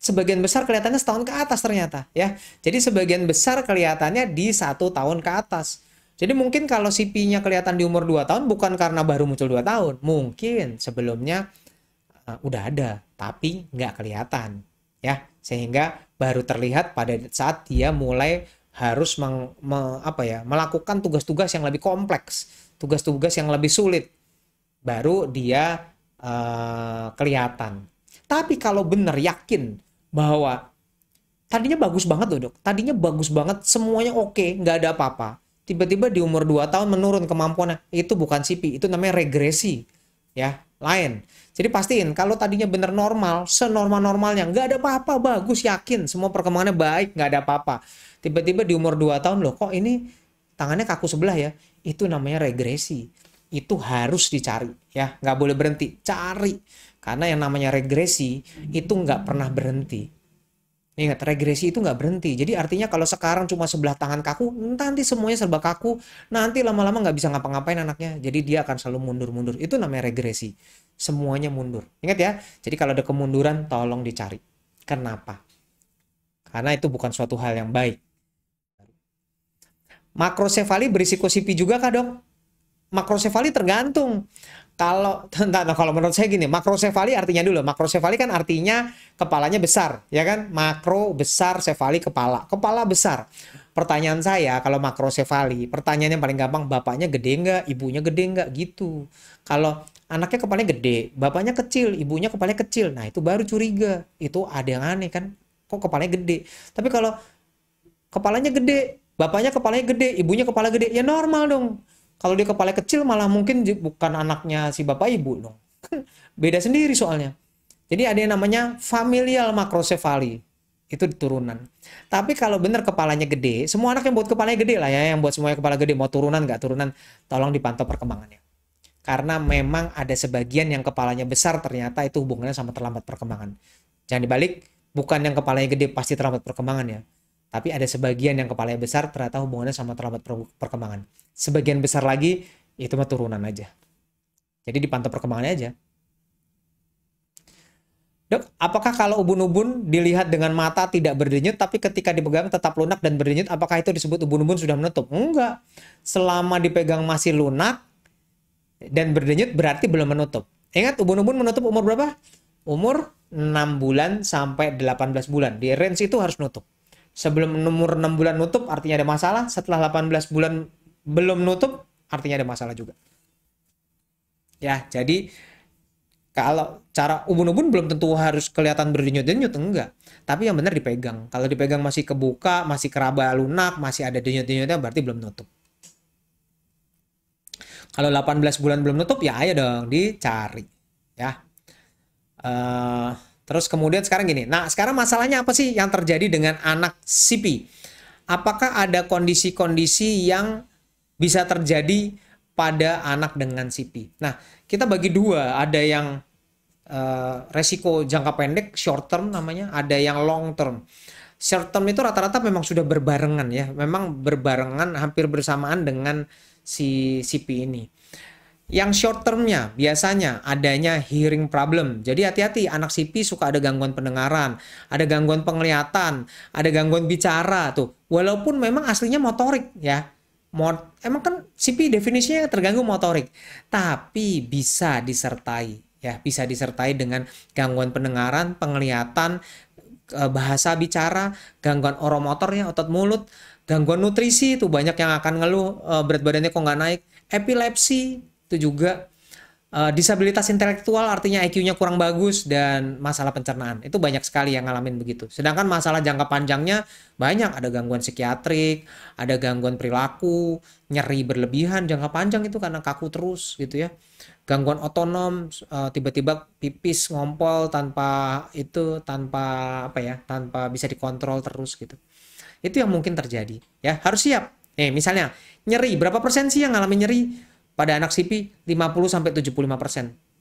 sebagian besar kelihatannya setahun ke atas ternyata ya. Jadi sebagian besar kelihatannya di satu tahun ke atas. Jadi mungkin kalau CP-nya kelihatan di umur 2 tahun bukan karena baru muncul 2 tahun. Mungkin sebelumnya uh, udah ada tapi nggak kelihatan ya. Sehingga baru terlihat pada saat dia mulai harus meng, me, apa ya, melakukan tugas-tugas yang lebih kompleks, tugas-tugas yang lebih sulit. Baru dia uh, kelihatan. Tapi kalau benar yakin bahwa tadinya bagus banget loh dok tadinya bagus banget semuanya oke okay, nggak ada apa-apa tiba-tiba di umur 2 tahun menurun kemampuannya itu bukan CP itu namanya regresi ya lain jadi pastiin kalau tadinya bener normal senormal normalnya nggak ada apa-apa bagus yakin semua perkembangannya baik nggak ada apa-apa tiba-tiba di umur 2 tahun loh kok ini tangannya kaku sebelah ya itu namanya regresi itu harus dicari ya nggak boleh berhenti cari karena yang namanya regresi itu nggak pernah berhenti. Ingat, regresi itu nggak berhenti. Jadi artinya kalau sekarang cuma sebelah tangan kaku, nanti semuanya serba kaku. Nanti lama-lama nggak bisa ngapa-ngapain anaknya. Jadi dia akan selalu mundur-mundur. Itu namanya regresi. Semuanya mundur. Ingat ya, jadi kalau ada kemunduran, tolong dicari. Kenapa? Karena itu bukan suatu hal yang baik. Makrosefali berisiko sipi juga kah dong. Makrosefali tergantung kalau tentang (laughs) nah, kalau menurut saya gini, makrosefali artinya dulu. Makrosefali kan artinya kepalanya besar, ya kan? Makro besar, sefali kepala. Kepala besar. Pertanyaan saya kalau makrosefali, pertanyaannya paling gampang, bapaknya gede nggak, ibunya gede nggak gitu. Kalau anaknya kepalanya gede, bapaknya kecil, ibunya kepalanya kecil. Nah, itu baru curiga. Itu ada yang aneh kan? Kok kepalanya gede? Tapi kalau kepalanya gede, bapaknya kepalanya gede, ibunya kepala gede, ya normal dong kalau dia kepala kecil malah mungkin bukan anaknya si bapak ibu dong. (laughs) Beda sendiri soalnya. Jadi ada yang namanya familial makrosefali. Itu turunan. Tapi kalau benar kepalanya gede, semua anak yang buat kepalanya gede lah ya, yang buat semuanya kepala gede, mau turunan nggak turunan, tolong dipantau perkembangannya. Karena memang ada sebagian yang kepalanya besar ternyata itu hubungannya sama terlambat perkembangan. Jangan dibalik, bukan yang kepalanya gede pasti terlambat perkembangannya tapi ada sebagian yang kepalanya besar ternyata hubungannya sama terlambat perkembangan. Sebagian besar lagi itu mah turunan aja. Jadi dipantau perkembangannya aja. Dok, apakah kalau ubun-ubun dilihat dengan mata tidak berdenyut tapi ketika dipegang tetap lunak dan berdenyut, apakah itu disebut ubun-ubun sudah menutup? Enggak. Selama dipegang masih lunak dan berdenyut berarti belum menutup. Ingat ubun-ubun menutup umur berapa? Umur 6 bulan sampai 18 bulan. Di range itu harus nutup sebelum nomor 6 bulan nutup artinya ada masalah, setelah 18 bulan belum nutup artinya ada masalah juga. Ya, jadi kalau cara ubun-ubun belum tentu harus kelihatan berdenyut-denyut enggak, tapi yang benar dipegang. Kalau dipegang masih kebuka, masih keraba lunak, masih ada denyut-denyutnya berarti belum nutup. Kalau 18 bulan belum nutup ya ayo dong dicari ya. Uh, Terus kemudian sekarang gini. Nah, sekarang masalahnya apa sih yang terjadi dengan anak CP? Apakah ada kondisi-kondisi yang bisa terjadi pada anak dengan CP? Nah, kita bagi dua. Ada yang uh, resiko jangka pendek, short term namanya. Ada yang long term. Short term itu rata-rata memang sudah berbarengan ya. Memang berbarengan hampir bersamaan dengan si CP ini. Yang short termnya biasanya adanya hearing problem. Jadi hati-hati anak sipi suka ada gangguan pendengaran, ada gangguan penglihatan, ada gangguan bicara tuh. Walaupun memang aslinya motorik ya. Mot emang kan sipi definisinya terganggu motorik, tapi bisa disertai ya, bisa disertai dengan gangguan pendengaran, penglihatan, eh, bahasa bicara, gangguan oromotornya, otot mulut, gangguan nutrisi itu banyak yang akan ngeluh eh, berat badannya kok nggak naik, epilepsi itu juga uh, disabilitas intelektual artinya IQ-nya kurang bagus dan masalah pencernaan. Itu banyak sekali yang ngalamin begitu. Sedangkan masalah jangka panjangnya banyak, ada gangguan psikiatrik, ada gangguan perilaku, nyeri berlebihan jangka panjang itu karena kaku terus gitu ya. Gangguan otonom eh, tiba-tiba pipis ngompol tanpa itu tanpa apa ya, tanpa bisa dikontrol terus gitu. Itu yang mungkin terjadi ya. Harus siap. Eh misalnya nyeri berapa persen sih yang ngalami nyeri? Pada anak sipi 50 sampai 75%.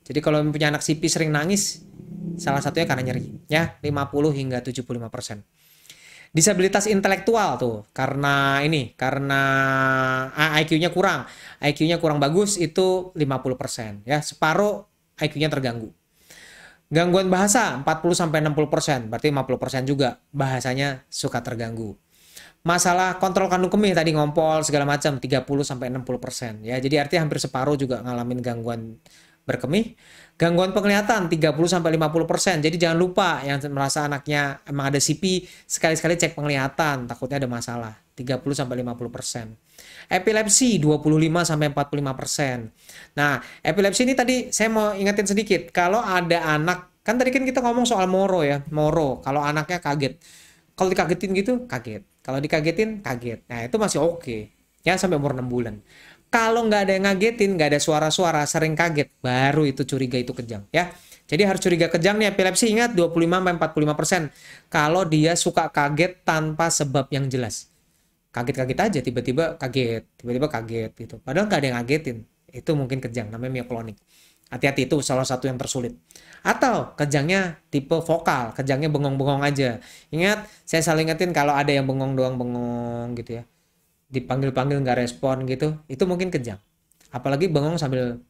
Jadi kalau punya anak sipi sering nangis, salah satunya karena nyeri, ya, 50 hingga 75%. Disabilitas intelektual tuh karena ini, karena IQ-nya kurang. IQ-nya kurang bagus itu 50%, ya, separuh IQ-nya terganggu. Gangguan bahasa 40 sampai 60%, berarti 50% juga bahasanya suka terganggu masalah kontrol kandung kemih tadi ngompol segala macam 30 sampai 60% ya. Jadi artinya hampir separuh juga ngalamin gangguan berkemih. Gangguan penglihatan 30 sampai 50%. Jadi jangan lupa yang merasa anaknya emang ada CP sekali-sekali cek penglihatan, takutnya ada masalah. 30 sampai 50%. Epilepsi 25 sampai 45%. Nah, epilepsi ini tadi saya mau ingetin sedikit. Kalau ada anak, kan tadi kan kita ngomong soal moro ya, moro. Kalau anaknya kaget. Kalau dikagetin gitu, kaget kalau dikagetin, kaget. Nah, itu masih oke. Okay. Ya, sampai umur 6 bulan. Kalau nggak ada yang ngagetin, nggak ada suara-suara, sering kaget, baru itu curiga itu kejang. ya. Jadi harus curiga kejang nih epilepsi, ingat 25-45%. Kalau dia suka kaget tanpa sebab yang jelas. Kaget-kaget aja, tiba-tiba kaget, tiba-tiba kaget gitu. Padahal nggak ada yang ngagetin. Itu mungkin kejang, namanya mioklonik. Hati-hati, itu salah satu yang tersulit atau kejangnya tipe vokal, kejangnya bengong-bengong aja. Ingat, saya selalu ingetin kalau ada yang bengong doang bengong gitu ya. Dipanggil-panggil nggak respon gitu, itu mungkin kejang. Apalagi bengong sambil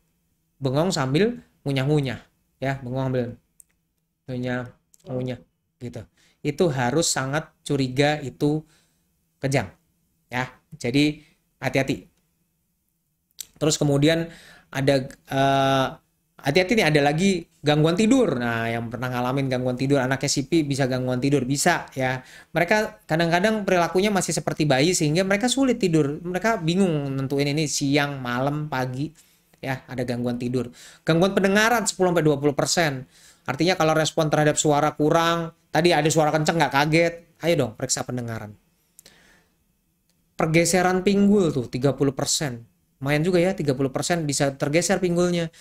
bengong sambil ngunyah-ngunyah ya, bengong sambil ngunyah ngunyah gitu. Itu harus sangat curiga itu kejang. Ya, jadi hati-hati. Terus kemudian ada eh, hati-hati uh, hati -hati nih ada lagi gangguan tidur. Nah, yang pernah ngalamin gangguan tidur, anaknya sipi bisa gangguan tidur, bisa ya. Mereka kadang-kadang perilakunya masih seperti bayi sehingga mereka sulit tidur. Mereka bingung nentuin ini siang, malam, pagi ya, ada gangguan tidur. Gangguan pendengaran 10 sampai 20%. Artinya kalau respon terhadap suara kurang, tadi ada suara kenceng nggak kaget, ayo dong periksa pendengaran. Pergeseran pinggul tuh 30%. Lumayan juga ya 30% bisa tergeser pinggulnya.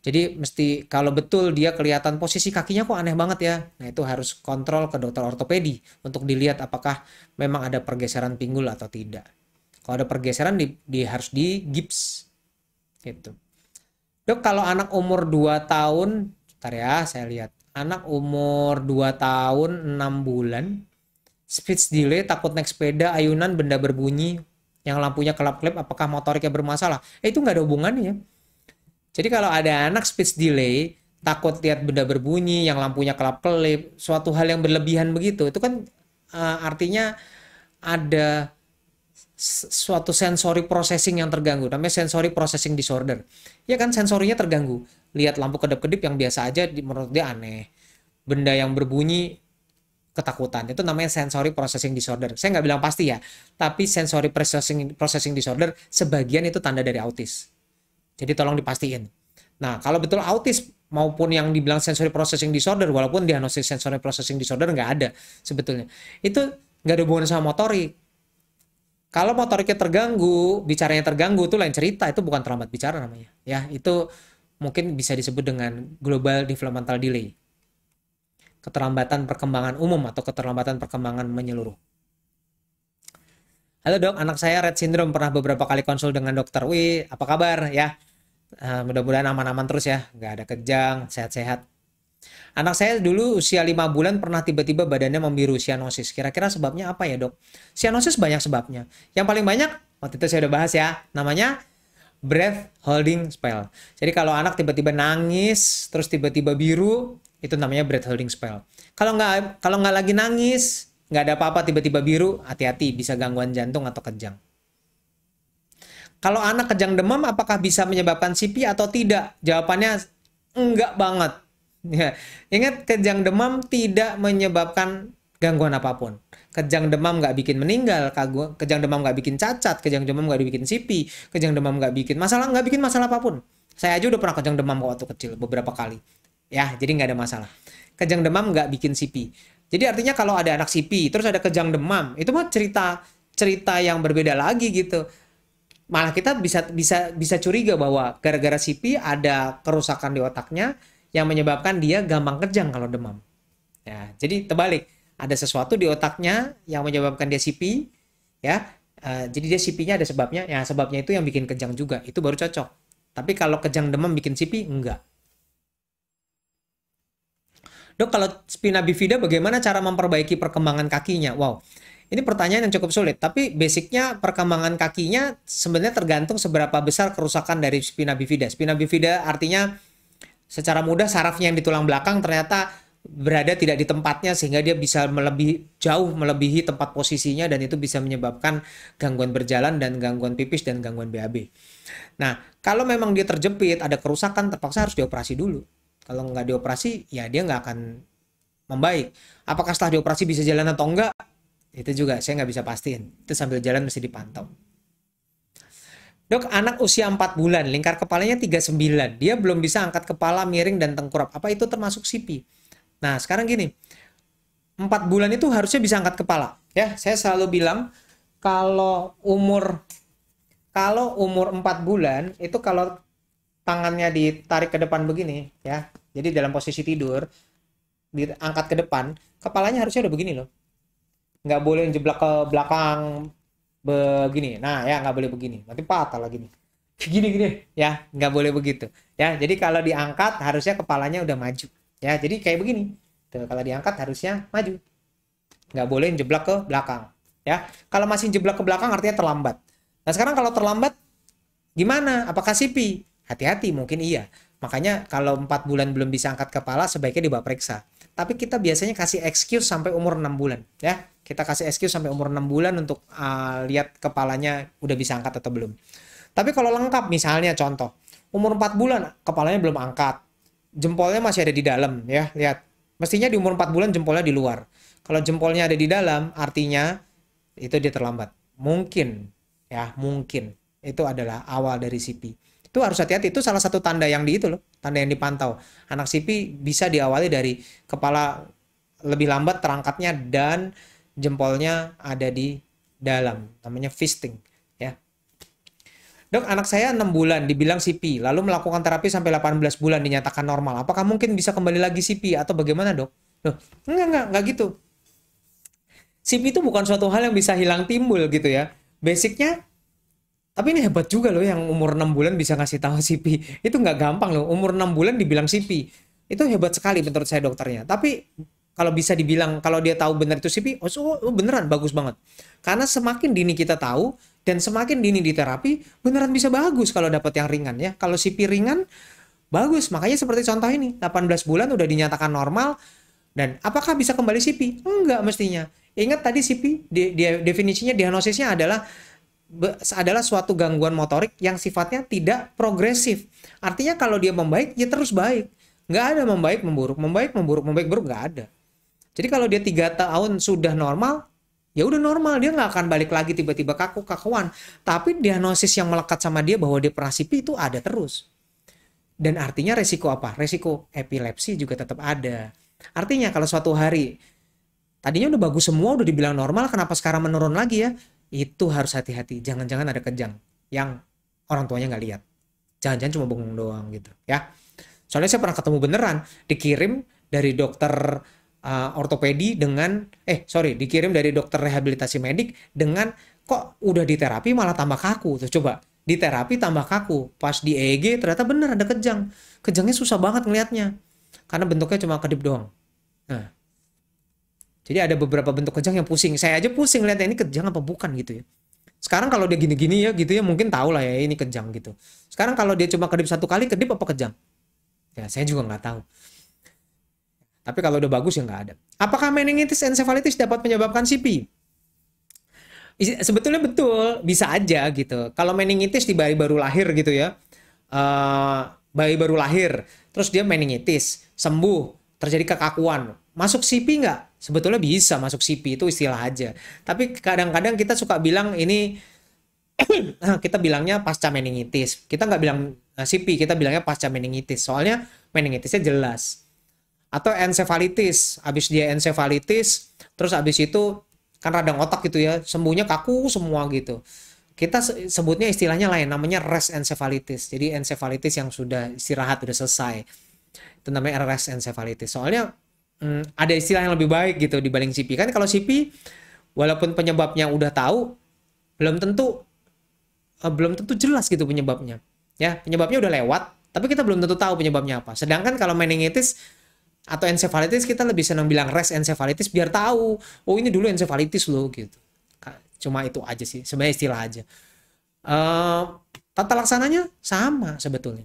Jadi mesti kalau betul dia kelihatan posisi kakinya kok aneh banget ya. Nah itu harus kontrol ke dokter ortopedi untuk dilihat apakah memang ada pergeseran pinggul atau tidak. Kalau ada pergeseran di, di harus di gips. Gitu. Dok kalau anak umur 2 tahun, ntar ya saya lihat. Anak umur 2 tahun 6 bulan, speech delay, takut naik sepeda, ayunan, benda berbunyi, yang lampunya kelap kelap, apakah motoriknya bermasalah? Eh, itu nggak ada hubungannya ya. Jadi kalau ada anak speech delay, takut lihat benda berbunyi yang lampunya kelap-kelip, suatu hal yang berlebihan begitu, itu kan uh, artinya ada suatu sensory processing yang terganggu namanya sensory processing disorder ya kan sensorinya terganggu lihat lampu kedap-kedip yang biasa aja menurut dia aneh benda yang berbunyi ketakutan itu namanya sensory processing disorder saya nggak bilang pasti ya tapi sensory processing processing disorder sebagian itu tanda dari autis jadi tolong dipastiin. Nah, kalau betul autis maupun yang dibilang sensory processing disorder, walaupun diagnosis sensory processing disorder nggak ada sebetulnya. Itu nggak ada hubungan sama motorik. Kalau motoriknya terganggu, bicaranya terganggu itu lain cerita, itu bukan terlambat bicara namanya. Ya, itu mungkin bisa disebut dengan global developmental delay. Keterlambatan perkembangan umum atau keterlambatan perkembangan menyeluruh. Halo dok, anak saya Red Syndrome pernah beberapa kali konsul dengan dokter. Wih, apa kabar ya? Uh, mudah-mudahan aman-aman terus ya, nggak ada kejang, sehat-sehat. Anak saya dulu usia 5 bulan pernah tiba-tiba badannya membiru sianosis. Kira-kira sebabnya apa ya dok? Sianosis banyak sebabnya. Yang paling banyak, waktu itu saya udah bahas ya, namanya breath holding spell. Jadi kalau anak tiba-tiba nangis, terus tiba-tiba biru, itu namanya breath holding spell. Kalau nggak kalau nggak lagi nangis, nggak ada apa-apa tiba-tiba biru, hati-hati bisa gangguan jantung atau kejang. Kalau anak kejang demam apakah bisa menyebabkan CP atau tidak? Jawabannya enggak banget. Ya. Ingat kejang demam tidak menyebabkan gangguan apapun. Kejang demam nggak bikin meninggal, kejang demam nggak bikin cacat, kejang demam nggak bikin CP, kejang demam nggak bikin masalah, nggak bikin masalah apapun. Saya aja udah pernah kejang demam waktu kecil beberapa kali. Ya, jadi nggak ada masalah. Kejang demam nggak bikin CP. Jadi artinya kalau ada anak CP terus ada kejang demam, itu mah cerita cerita yang berbeda lagi gitu malah kita bisa bisa bisa curiga bahwa gara-gara CP ada kerusakan di otaknya yang menyebabkan dia gampang kejang kalau demam. Ya, jadi terbalik, ada sesuatu di otaknya yang menyebabkan dia CP, ya. Uh, jadi dia CP-nya ada sebabnya, ya sebabnya itu yang bikin kejang juga, itu baru cocok. Tapi kalau kejang demam bikin CP enggak. Dok, kalau spina bifida bagaimana cara memperbaiki perkembangan kakinya? Wow. Ini pertanyaan yang cukup sulit, tapi basicnya perkembangan kakinya sebenarnya tergantung seberapa besar kerusakan dari spina bifida. Spina bifida artinya secara mudah sarafnya yang di tulang belakang ternyata berada tidak di tempatnya sehingga dia bisa melebihi jauh melebihi tempat posisinya dan itu bisa menyebabkan gangguan berjalan dan gangguan pipis dan gangguan BAB. Nah, kalau memang dia terjepit, ada kerusakan, terpaksa harus dioperasi dulu. Kalau nggak dioperasi, ya dia nggak akan membaik. Apakah setelah dioperasi bisa jalan atau enggak? Itu juga saya nggak bisa pastiin. Itu sambil jalan mesti dipantau. Dok, anak usia 4 bulan, lingkar kepalanya 39. Dia belum bisa angkat kepala, miring, dan tengkurap. Apa itu termasuk CP? Nah, sekarang gini. 4 bulan itu harusnya bisa angkat kepala. Ya, saya selalu bilang, kalau umur kalau umur 4 bulan, itu kalau tangannya ditarik ke depan begini, ya. Jadi dalam posisi tidur, diangkat ke depan, kepalanya harusnya udah begini loh nggak boleh jeblak ke belakang begini nah ya nggak boleh begini nanti patah lagi nih gini gini ya nggak boleh begitu ya jadi kalau diangkat harusnya kepalanya udah maju ya jadi kayak begini tuh kalau diangkat harusnya maju nggak boleh jeblak ke belakang ya kalau masih jeblak ke belakang artinya terlambat nah sekarang kalau terlambat gimana apakah sipi hati-hati mungkin iya makanya kalau empat bulan belum bisa angkat kepala sebaiknya dibawa periksa tapi kita biasanya kasih excuse sampai umur 6 bulan ya kita kasih excuse sampai umur 6 bulan untuk uh, lihat kepalanya udah bisa angkat atau belum tapi kalau lengkap misalnya contoh umur 4 bulan kepalanya belum angkat jempolnya masih ada di dalam ya lihat mestinya di umur 4 bulan jempolnya di luar kalau jempolnya ada di dalam artinya itu dia terlambat mungkin ya mungkin itu adalah awal dari CP itu harus hati-hati itu salah satu tanda yang di itu loh tanda yang dipantau anak sipi bisa diawali dari kepala lebih lambat terangkatnya dan jempolnya ada di dalam namanya fisting ya dok anak saya enam bulan dibilang sipi lalu melakukan terapi sampai 18 bulan dinyatakan normal apakah mungkin bisa kembali lagi sipi atau bagaimana dok Loh, enggak enggak enggak gitu sipi itu bukan suatu hal yang bisa hilang timbul gitu ya basicnya tapi ini hebat juga loh yang umur enam bulan bisa ngasih tahu (laughs) CP itu nggak gampang loh umur enam bulan dibilang CP itu hebat sekali menurut saya dokternya tapi kalau bisa dibilang kalau dia tahu benar itu CP oh, oh, oh beneran bagus banget karena semakin dini kita tahu dan semakin dini di terapi beneran bisa bagus kalau dapat yang ringan ya kalau CP ringan bagus makanya seperti contoh ini 18 bulan udah dinyatakan normal dan apakah bisa kembali CP enggak mestinya ingat tadi CP dia, definisinya diagnosisnya adalah adalah suatu gangguan motorik yang sifatnya tidak progresif. Artinya kalau dia membaik, ya terus baik. Nggak ada membaik, memburuk, membaik, memburuk, membaik, buruk nggak ada. Jadi kalau dia tiga tahun sudah normal, ya udah normal. Dia nggak akan balik lagi tiba-tiba kaku, kakuan. Tapi diagnosis yang melekat sama dia bahwa dia pernah sipi itu ada terus. Dan artinya resiko apa? Resiko epilepsi juga tetap ada. Artinya kalau suatu hari tadinya udah bagus semua, udah dibilang normal, kenapa sekarang menurun lagi ya? itu harus hati-hati jangan-jangan ada kejang yang orang tuanya nggak lihat jangan-jangan cuma bengong doang gitu ya soalnya saya pernah ketemu beneran dikirim dari dokter uh, ortopedi dengan eh sorry dikirim dari dokter rehabilitasi medik dengan kok udah di terapi malah tambah kaku tuh coba di terapi tambah kaku pas di EEG ternyata bener ada kejang kejangnya susah banget ngelihatnya karena bentuknya cuma kedip doang nah jadi ada beberapa bentuk kejang yang pusing. Saya aja pusing lihat ini kejang apa bukan gitu ya. Sekarang kalau dia gini-gini ya gitu ya mungkin tahu lah ya ini kejang gitu. Sekarang kalau dia cuma kedip satu kali kedip apa kejang? Ya saya juga nggak tahu. Tapi kalau udah bagus ya nggak ada. Apakah meningitis encephalitis dapat menyebabkan CP? Sebetulnya betul, bisa aja gitu. Kalau meningitis di bayi baru lahir gitu ya, uh, bayi baru lahir, terus dia meningitis, sembuh, terjadi kekakuan, masuk CP nggak? Sebetulnya bisa masuk CP itu istilah aja. Tapi kadang-kadang kita suka bilang ini (clears throat) kita bilangnya pasca meningitis. Kita nggak bilang eh, CP, kita bilangnya pasca meningitis. Soalnya meningitisnya jelas. Atau encephalitis, habis dia encephalitis, terus habis itu kan radang otak gitu ya, sembuhnya kaku semua gitu. Kita sebutnya istilahnya lain, namanya rest encephalitis. Jadi encephalitis yang sudah istirahat, sudah selesai. Itu namanya rest encephalitis. Soalnya hmm, ada istilah yang lebih baik gitu dibanding CP kan kalau CP walaupun penyebabnya udah tahu belum tentu eh, belum tentu jelas gitu penyebabnya ya penyebabnya udah lewat tapi kita belum tentu tahu penyebabnya apa sedangkan kalau meningitis atau encephalitis kita lebih senang bilang res encephalitis biar tahu oh ini dulu encephalitis loh gitu cuma itu aja sih sebenarnya istilah aja uh, tata laksananya sama sebetulnya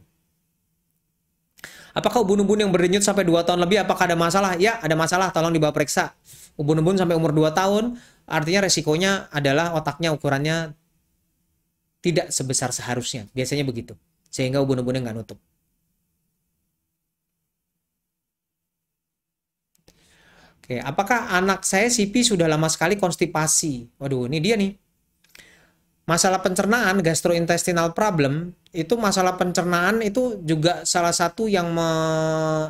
Apakah ubun-ubun yang berdenyut sampai 2 tahun lebih apakah ada masalah? Ya, ada masalah, tolong dibawa periksa. Ubun-ubun sampai umur 2 tahun, artinya resikonya adalah otaknya ukurannya tidak sebesar seharusnya. Biasanya begitu. Sehingga ubun-ubunnya nggak nutup. Oke, apakah anak saya Sipi sudah lama sekali konstipasi? Waduh, ini dia nih masalah pencernaan gastrointestinal problem itu masalah pencernaan itu juga salah satu yang me,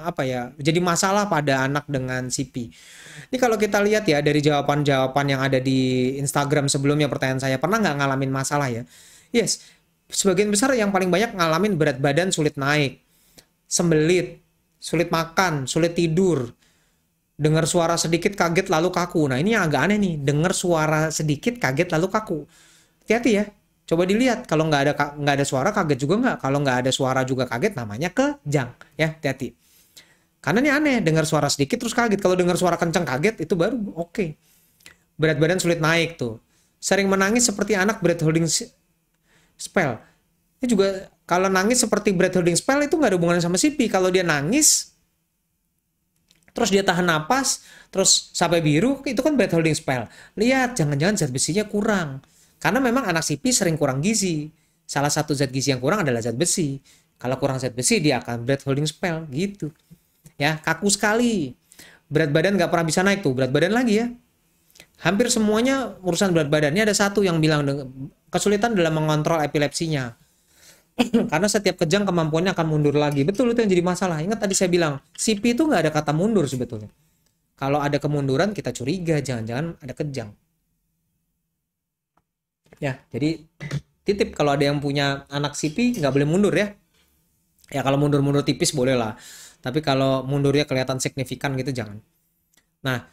apa ya jadi masalah pada anak dengan CP. Ini kalau kita lihat ya dari jawaban-jawaban yang ada di Instagram sebelumnya pertanyaan saya pernah nggak ngalamin masalah ya? Yes, sebagian besar yang paling banyak ngalamin berat badan sulit naik, sembelit, sulit makan, sulit tidur, dengar suara sedikit kaget lalu kaku. Nah ini yang agak aneh nih, dengar suara sedikit kaget lalu kaku hati-hati ya coba dilihat kalau nggak ada nggak ada suara kaget juga nggak kalau nggak ada suara juga kaget namanya kejang ya hati-hati karena ini aneh dengar suara sedikit terus kaget kalau dengar suara kencang kaget itu baru oke okay. berat badan sulit naik tuh sering menangis seperti anak breath holding spell ini juga kalau nangis seperti breath holding spell itu nggak ada hubungannya sama CP kalau dia nangis terus dia tahan napas terus sampai biru itu kan breath holding spell lihat jangan-jangan zat besinya kurang karena memang anak sipi sering kurang gizi. Salah satu zat gizi yang kurang adalah zat besi. Kalau kurang zat besi dia akan breath holding spell gitu. Ya, kaku sekali. Berat badan nggak pernah bisa naik tuh, berat badan lagi ya. Hampir semuanya urusan berat badan. badannya ada satu yang bilang kesulitan dalam mengontrol epilepsinya. (clears throat) Karena setiap kejang kemampuannya akan mundur lagi. Betul itu yang jadi masalah. Ingat tadi saya bilang, sipi itu nggak ada kata mundur sebetulnya. Kalau ada kemunduran kita curiga, jangan-jangan ada kejang ya jadi titip kalau ada yang punya anak sipi nggak boleh mundur ya ya kalau mundur-mundur tipis boleh lah tapi kalau mundurnya kelihatan signifikan gitu jangan nah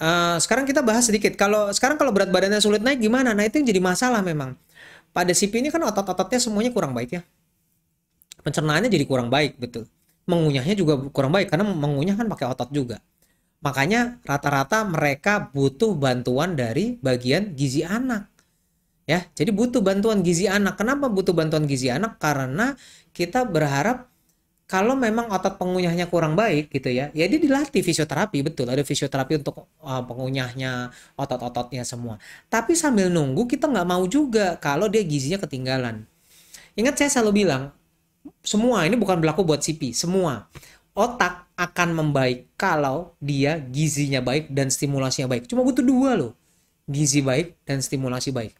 uh, sekarang kita bahas sedikit kalau sekarang kalau berat badannya sulit naik gimana nah itu yang jadi masalah memang pada sipi ini kan otot-ototnya semuanya kurang baik ya pencernaannya jadi kurang baik betul mengunyahnya juga kurang baik karena mengunyah kan pakai otot juga makanya rata-rata mereka butuh bantuan dari bagian gizi anak Ya, jadi butuh bantuan gizi anak. Kenapa butuh bantuan gizi anak? Karena kita berharap kalau memang otot pengunyahnya kurang baik gitu ya, ya dia dilatih fisioterapi betul. Ada fisioterapi untuk uh, pengunyahnya, otot-ototnya semua. Tapi sambil nunggu kita nggak mau juga kalau dia gizinya ketinggalan. Ingat saya selalu bilang, semua ini bukan berlaku buat CP, semua otak akan membaik kalau dia gizinya baik dan stimulasinya baik. Cuma butuh dua loh, gizi baik dan stimulasi baik.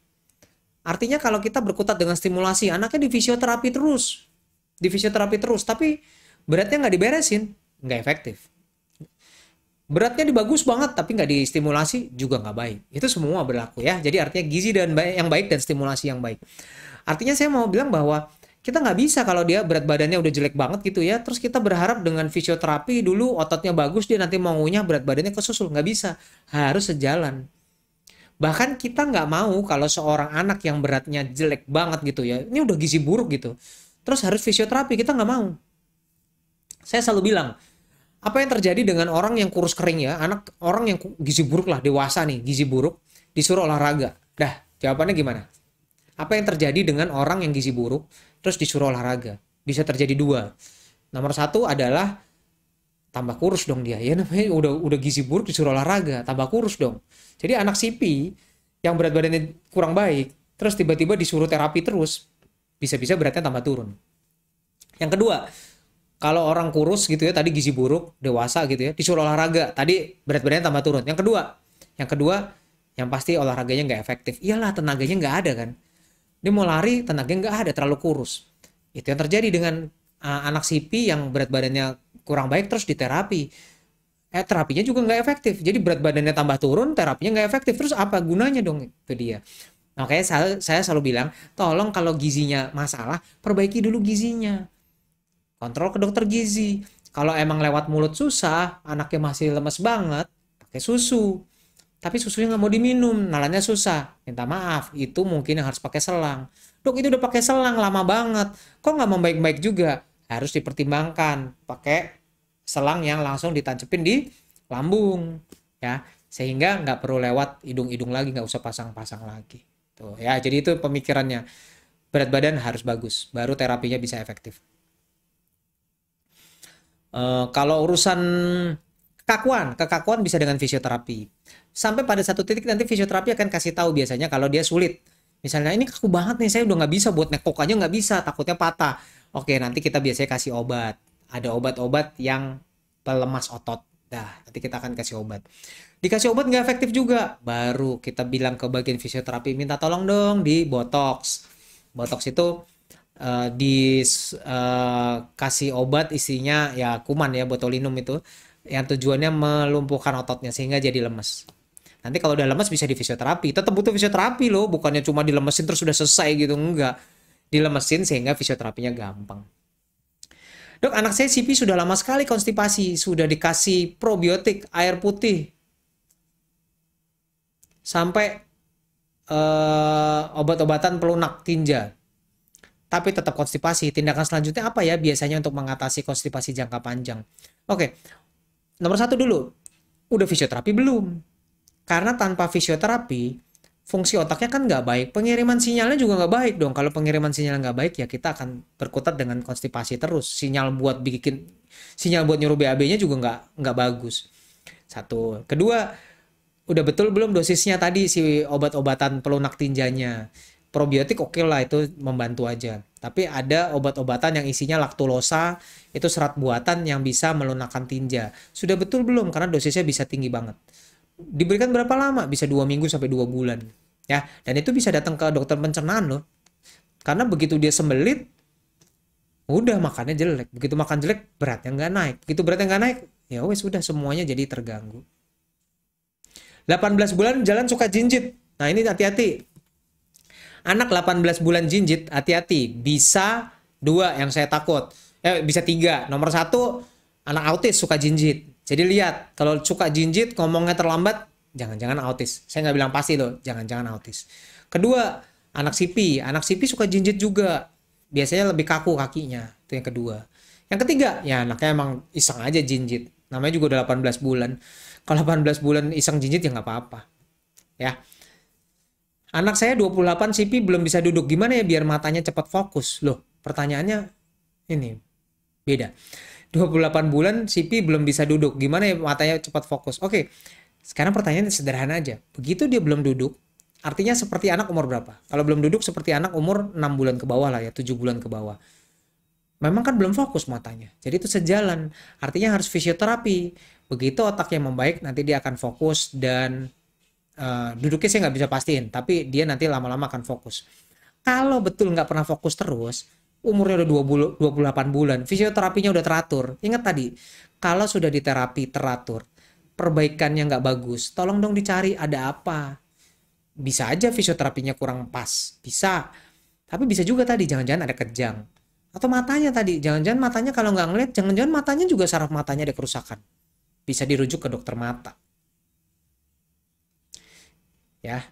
Artinya kalau kita berkutat dengan stimulasi, anaknya di fisioterapi terus. Di fisioterapi terus, tapi beratnya nggak diberesin, nggak efektif. Beratnya dibagus banget, tapi nggak distimulasi juga nggak baik. Itu semua berlaku ya. Jadi artinya gizi dan baik, yang baik dan stimulasi yang baik. Artinya saya mau bilang bahwa kita nggak bisa kalau dia berat badannya udah jelek banget gitu ya terus kita berharap dengan fisioterapi dulu ototnya bagus dia nanti mau ngunyah berat badannya kesusul nggak bisa harus sejalan bahkan kita nggak mau kalau seorang anak yang beratnya jelek banget gitu ya ini udah gizi buruk gitu terus harus fisioterapi kita nggak mau saya selalu bilang apa yang terjadi dengan orang yang kurus kering ya anak orang yang gizi buruk lah dewasa nih gizi buruk disuruh olahraga dah jawabannya gimana apa yang terjadi dengan orang yang gizi buruk terus disuruh olahraga bisa terjadi dua nomor satu adalah tambah kurus dong dia ya namanya udah udah gizi buruk disuruh olahraga tambah kurus dong jadi anak sipi yang berat badannya kurang baik terus tiba-tiba disuruh terapi terus bisa-bisa beratnya tambah turun yang kedua kalau orang kurus gitu ya tadi gizi buruk dewasa gitu ya disuruh olahraga tadi berat badannya tambah turun yang kedua yang kedua yang pasti olahraganya nggak efektif iyalah tenaganya nggak ada kan dia mau lari tenaganya nggak ada terlalu kurus itu yang terjadi dengan uh, anak sipi yang berat badannya kurang baik terus diterapi eh terapinya juga nggak efektif jadi berat badannya tambah turun terapinya nggak efektif terus apa gunanya dong itu dia makanya saya, saya selalu bilang tolong kalau gizinya masalah perbaiki dulu gizinya kontrol ke dokter gizi kalau emang lewat mulut susah anaknya masih lemes banget pakai susu tapi susunya nggak mau diminum nalannya susah minta maaf itu mungkin yang harus pakai selang dok itu udah pakai selang lama banget kok nggak membaik-baik juga harus dipertimbangkan pakai selang yang langsung ditancepin di lambung ya sehingga nggak perlu lewat hidung-hidung lagi nggak usah pasang-pasang lagi tuh ya jadi itu pemikirannya berat badan harus bagus baru terapinya bisa efektif uh, kalau urusan kekakuan kekakuan bisa dengan fisioterapi sampai pada satu titik nanti fisioterapi akan kasih tahu biasanya kalau dia sulit misalnya ini kaku banget nih saya udah nggak bisa buat nekok aja nggak bisa takutnya patah Oke, nanti kita biasanya kasih obat. Ada obat-obat yang pelemas otot. Dah nanti kita akan kasih obat. Dikasih obat nggak efektif juga. Baru kita bilang ke bagian fisioterapi, minta tolong dong di botox. Botox itu uh, eh, dikasih eh, uh, obat isinya ya kuman ya, botulinum itu. Yang tujuannya melumpuhkan ototnya sehingga jadi lemes. Nanti kalau udah lemes bisa di fisioterapi. Tetap butuh fisioterapi loh, bukannya cuma dilemesin terus sudah selesai gitu. Enggak dilemesin sehingga fisioterapinya gampang. Dok, anak saya CP sudah lama sekali konstipasi, sudah dikasih probiotik, air putih, sampai uh, obat-obatan pelunak tinja. Tapi tetap konstipasi. Tindakan selanjutnya apa ya biasanya untuk mengatasi konstipasi jangka panjang? Oke, nomor satu dulu. Udah fisioterapi belum? Karena tanpa fisioterapi, fungsi otaknya kan nggak baik, pengiriman sinyalnya juga nggak baik dong. Kalau pengiriman sinyal nggak baik ya kita akan berkutat dengan konstipasi terus. Sinyal buat bikin sinyal buat nyuruh BAB-nya juga nggak nggak bagus. Satu, kedua udah betul belum dosisnya tadi si obat-obatan pelunak tinjanya probiotik oke okay lah itu membantu aja. Tapi ada obat-obatan yang isinya laktulosa, itu serat buatan yang bisa melunakkan tinja. Sudah betul belum? Karena dosisnya bisa tinggi banget diberikan berapa lama? Bisa dua minggu sampai dua bulan. Ya, dan itu bisa datang ke dokter pencernaan loh. Karena begitu dia sembelit, udah makannya jelek. Begitu makan jelek, berat yang nggak naik. Begitu berat yang nggak naik, ya wes sudah semuanya jadi terganggu. 18 bulan jalan suka jinjit. Nah ini hati-hati. Anak 18 bulan jinjit, hati-hati. Bisa dua yang saya takut. Eh, bisa tiga. Nomor satu, anak autis suka jinjit. Jadi lihat, kalau suka jinjit, ngomongnya terlambat, jangan-jangan autis. Saya nggak bilang pasti loh, jangan-jangan autis. Kedua, anak sipi. Anak sipi suka jinjit juga. Biasanya lebih kaku kakinya. Itu yang kedua. Yang ketiga, ya anaknya emang iseng aja jinjit. Namanya juga udah 18 bulan. Kalau 18 bulan iseng jinjit ya nggak apa-apa. Ya. Anak saya 28 sipi belum bisa duduk. Gimana ya biar matanya cepat fokus? Loh, pertanyaannya ini beda. 28 bulan CP belum bisa duduk. Gimana ya matanya cepat fokus? Oke. Sekarang pertanyaan sederhana aja. Begitu dia belum duduk, artinya seperti anak umur berapa? Kalau belum duduk seperti anak umur 6 bulan ke bawah lah ya, 7 bulan ke bawah. Memang kan belum fokus matanya. Jadi itu sejalan. Artinya harus fisioterapi. Begitu otaknya membaik, nanti dia akan fokus dan uh, duduknya saya nggak bisa pastiin. Tapi dia nanti lama-lama akan fokus. Kalau betul nggak pernah fokus terus, umurnya udah 20, 28 bulan, fisioterapinya udah teratur. Ingat tadi, kalau sudah di terapi teratur, perbaikannya nggak bagus, tolong dong dicari ada apa. Bisa aja fisioterapinya kurang pas, bisa. Tapi bisa juga tadi, jangan-jangan ada kejang. Atau matanya tadi, jangan-jangan matanya kalau nggak ngeliat, jangan-jangan matanya juga saraf matanya ada kerusakan. Bisa dirujuk ke dokter mata. Ya,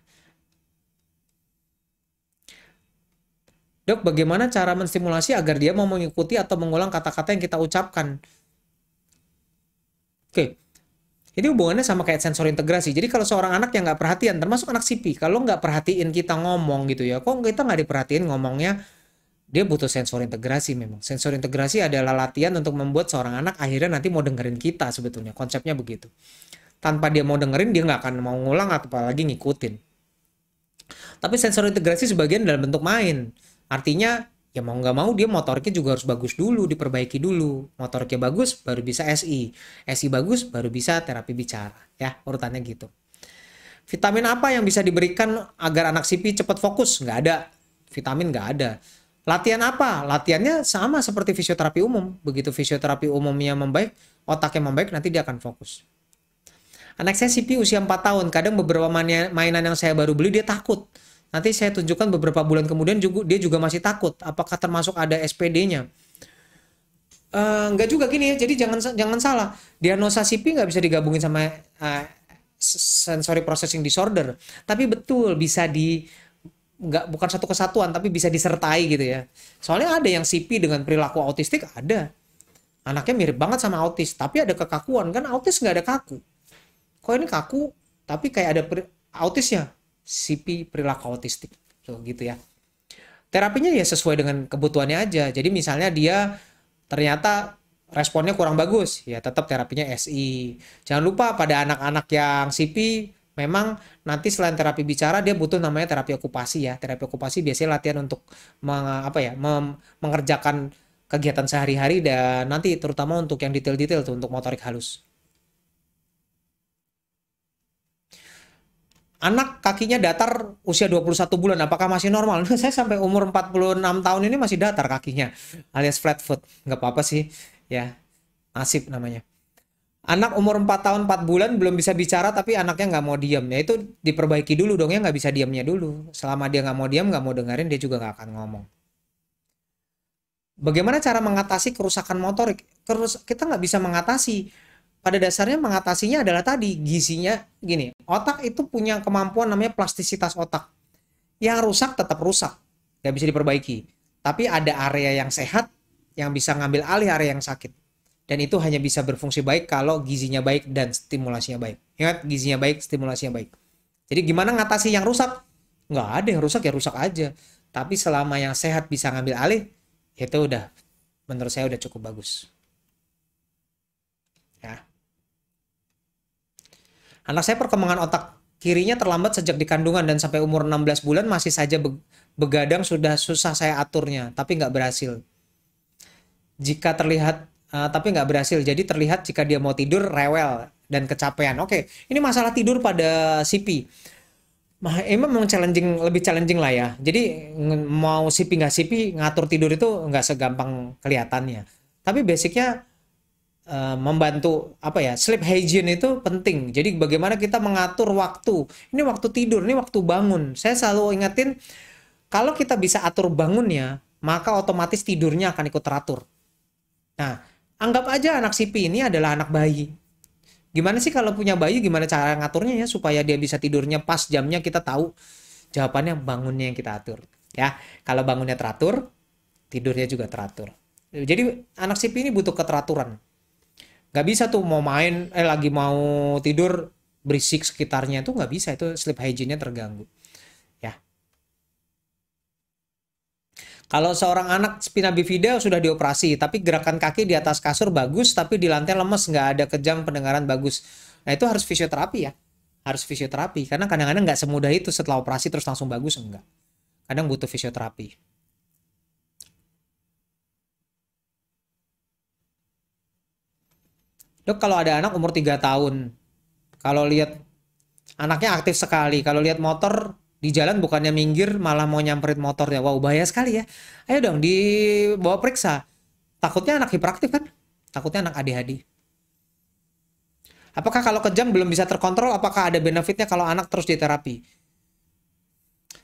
Dok, bagaimana cara menstimulasi agar dia mau mengikuti atau mengulang kata-kata yang kita ucapkan? Oke, ini hubungannya sama kayak sensor integrasi. Jadi kalau seorang anak yang nggak perhatian, termasuk anak sipi, kalau nggak perhatiin kita ngomong gitu ya, kok kita nggak diperhatiin ngomongnya, dia butuh sensor integrasi memang. Sensor integrasi adalah latihan untuk membuat seorang anak akhirnya nanti mau dengerin kita sebetulnya, konsepnya begitu. Tanpa dia mau dengerin, dia nggak akan mau ngulang atau apalagi ngikutin. Tapi sensor integrasi sebagian dalam bentuk main Artinya ya mau nggak mau dia motoriknya juga harus bagus dulu, diperbaiki dulu. Motoriknya bagus baru bisa SI. SI bagus baru bisa terapi bicara. Ya, urutannya gitu. Vitamin apa yang bisa diberikan agar anak sipi cepat fokus? Nggak ada. Vitamin nggak ada. Latihan apa? Latihannya sama seperti fisioterapi umum. Begitu fisioterapi umumnya membaik, otaknya membaik, nanti dia akan fokus. Anak saya CP usia 4 tahun, kadang beberapa mainan yang saya baru beli dia takut. Nanti saya tunjukkan beberapa bulan kemudian juga dia juga masih takut apakah termasuk ada SPD-nya. Uh, eh, juga gini ya. Jadi jangan jangan salah. Diagnosa CP nggak bisa digabungin sama uh, eh, sensory processing disorder. Tapi betul bisa di nggak bukan satu kesatuan tapi bisa disertai gitu ya. Soalnya ada yang CP dengan perilaku autistik ada. Anaknya mirip banget sama autis, tapi ada kekakuan kan autis nggak ada kaku. Kok ini kaku tapi kayak ada per, autisnya. CP perilaku autistik so, gitu ya terapinya ya sesuai dengan kebutuhannya aja jadi misalnya dia ternyata responnya kurang bagus ya tetap terapinya SI jangan lupa pada anak-anak yang CP memang nanti selain terapi bicara dia butuh namanya terapi okupasi ya terapi okupasi biasanya latihan untuk meng, apa ya mem, mengerjakan kegiatan sehari-hari dan nanti terutama untuk yang detail-detail tuh untuk motorik halus anak kakinya datar usia 21 bulan apakah masih normal? (laughs) saya sampai umur 46 tahun ini masih datar kakinya alias flat foot. Nggak apa-apa sih ya. Nasib namanya. Anak umur 4 tahun 4 bulan belum bisa bicara tapi anaknya nggak mau diam. Ya itu diperbaiki dulu dong ya nggak bisa diamnya dulu. Selama dia nggak mau diam nggak mau dengerin dia juga nggak akan ngomong. Bagaimana cara mengatasi kerusakan motorik? kita nggak bisa mengatasi pada dasarnya mengatasinya adalah tadi gizinya gini otak itu punya kemampuan namanya plastisitas otak yang rusak tetap rusak nggak bisa diperbaiki tapi ada area yang sehat yang bisa ngambil alih area yang sakit dan itu hanya bisa berfungsi baik kalau gizinya baik dan stimulasinya baik ingat gizinya baik stimulasinya baik jadi gimana ngatasi yang rusak nggak ada yang rusak ya rusak aja tapi selama yang sehat bisa ngambil alih ya itu udah menurut saya udah cukup bagus Anak saya perkembangan otak kirinya terlambat sejak di kandungan dan sampai umur 16 bulan masih saja begadang sudah susah saya aturnya, tapi nggak berhasil. Jika terlihat uh, tapi nggak berhasil, jadi terlihat jika dia mau tidur rewel dan kecapean. Oke, ini masalah tidur pada CP. Emang eh, memang challenging, lebih challenging lah ya. Jadi mau sipi nggak sipi, ngatur tidur itu nggak segampang kelihatannya. Tapi basicnya Eh, membantu apa ya sleep hygiene itu penting jadi bagaimana kita mengatur waktu ini waktu tidur ini waktu bangun saya selalu ingetin kalau kita bisa atur bangunnya maka otomatis tidurnya akan ikut teratur nah anggap aja anak sipi ini adalah anak bayi gimana sih kalau punya bayi gimana cara ngaturnya ya supaya dia bisa tidurnya pas jamnya kita tahu jawabannya bangunnya yang kita atur ya kalau bangunnya teratur tidurnya juga teratur jadi anak sipi ini butuh keteraturan nggak bisa tuh mau main eh lagi mau tidur berisik sekitarnya itu nggak bisa itu sleep hygiene-nya terganggu ya kalau seorang anak spina bifida sudah dioperasi tapi gerakan kaki di atas kasur bagus tapi di lantai lemes nggak ada kejang pendengaran bagus nah itu harus fisioterapi ya harus fisioterapi karena kadang-kadang nggak semudah itu setelah operasi terus langsung bagus enggak kadang butuh fisioterapi lo kalau ada anak umur 3 tahun, kalau lihat anaknya aktif sekali, kalau lihat motor di jalan bukannya minggir malah mau nyamperin motornya. Wow, bahaya sekali ya. Ayo dong dibawa periksa. Takutnya anak hiperaktif kan? Takutnya anak ADHD. Apakah kalau kejam belum bisa terkontrol, apakah ada benefitnya kalau anak terus diterapi?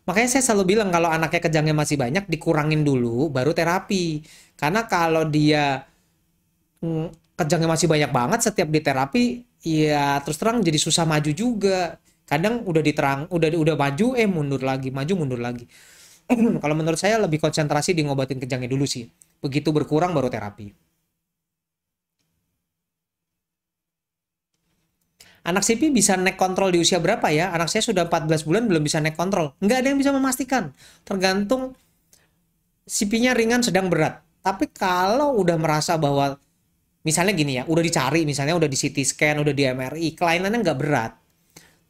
Makanya saya selalu bilang kalau anaknya kejangnya masih banyak, dikurangin dulu baru terapi. Karena kalau dia mm, kejangnya masih banyak banget setiap di terapi ya terus terang jadi susah maju juga kadang udah diterang udah udah maju eh mundur lagi maju mundur lagi (clears throat) kalau menurut saya lebih konsentrasi di ngobatin kejangnya dulu sih begitu berkurang baru terapi Anak Sipi bisa naik kontrol di usia berapa ya? Anak saya sudah 14 bulan belum bisa naik kontrol. Nggak ada yang bisa memastikan. Tergantung CP-nya ringan sedang berat. Tapi kalau udah merasa bahwa misalnya gini ya, udah dicari, misalnya udah di CT scan, udah di MRI, kelainannya nggak berat.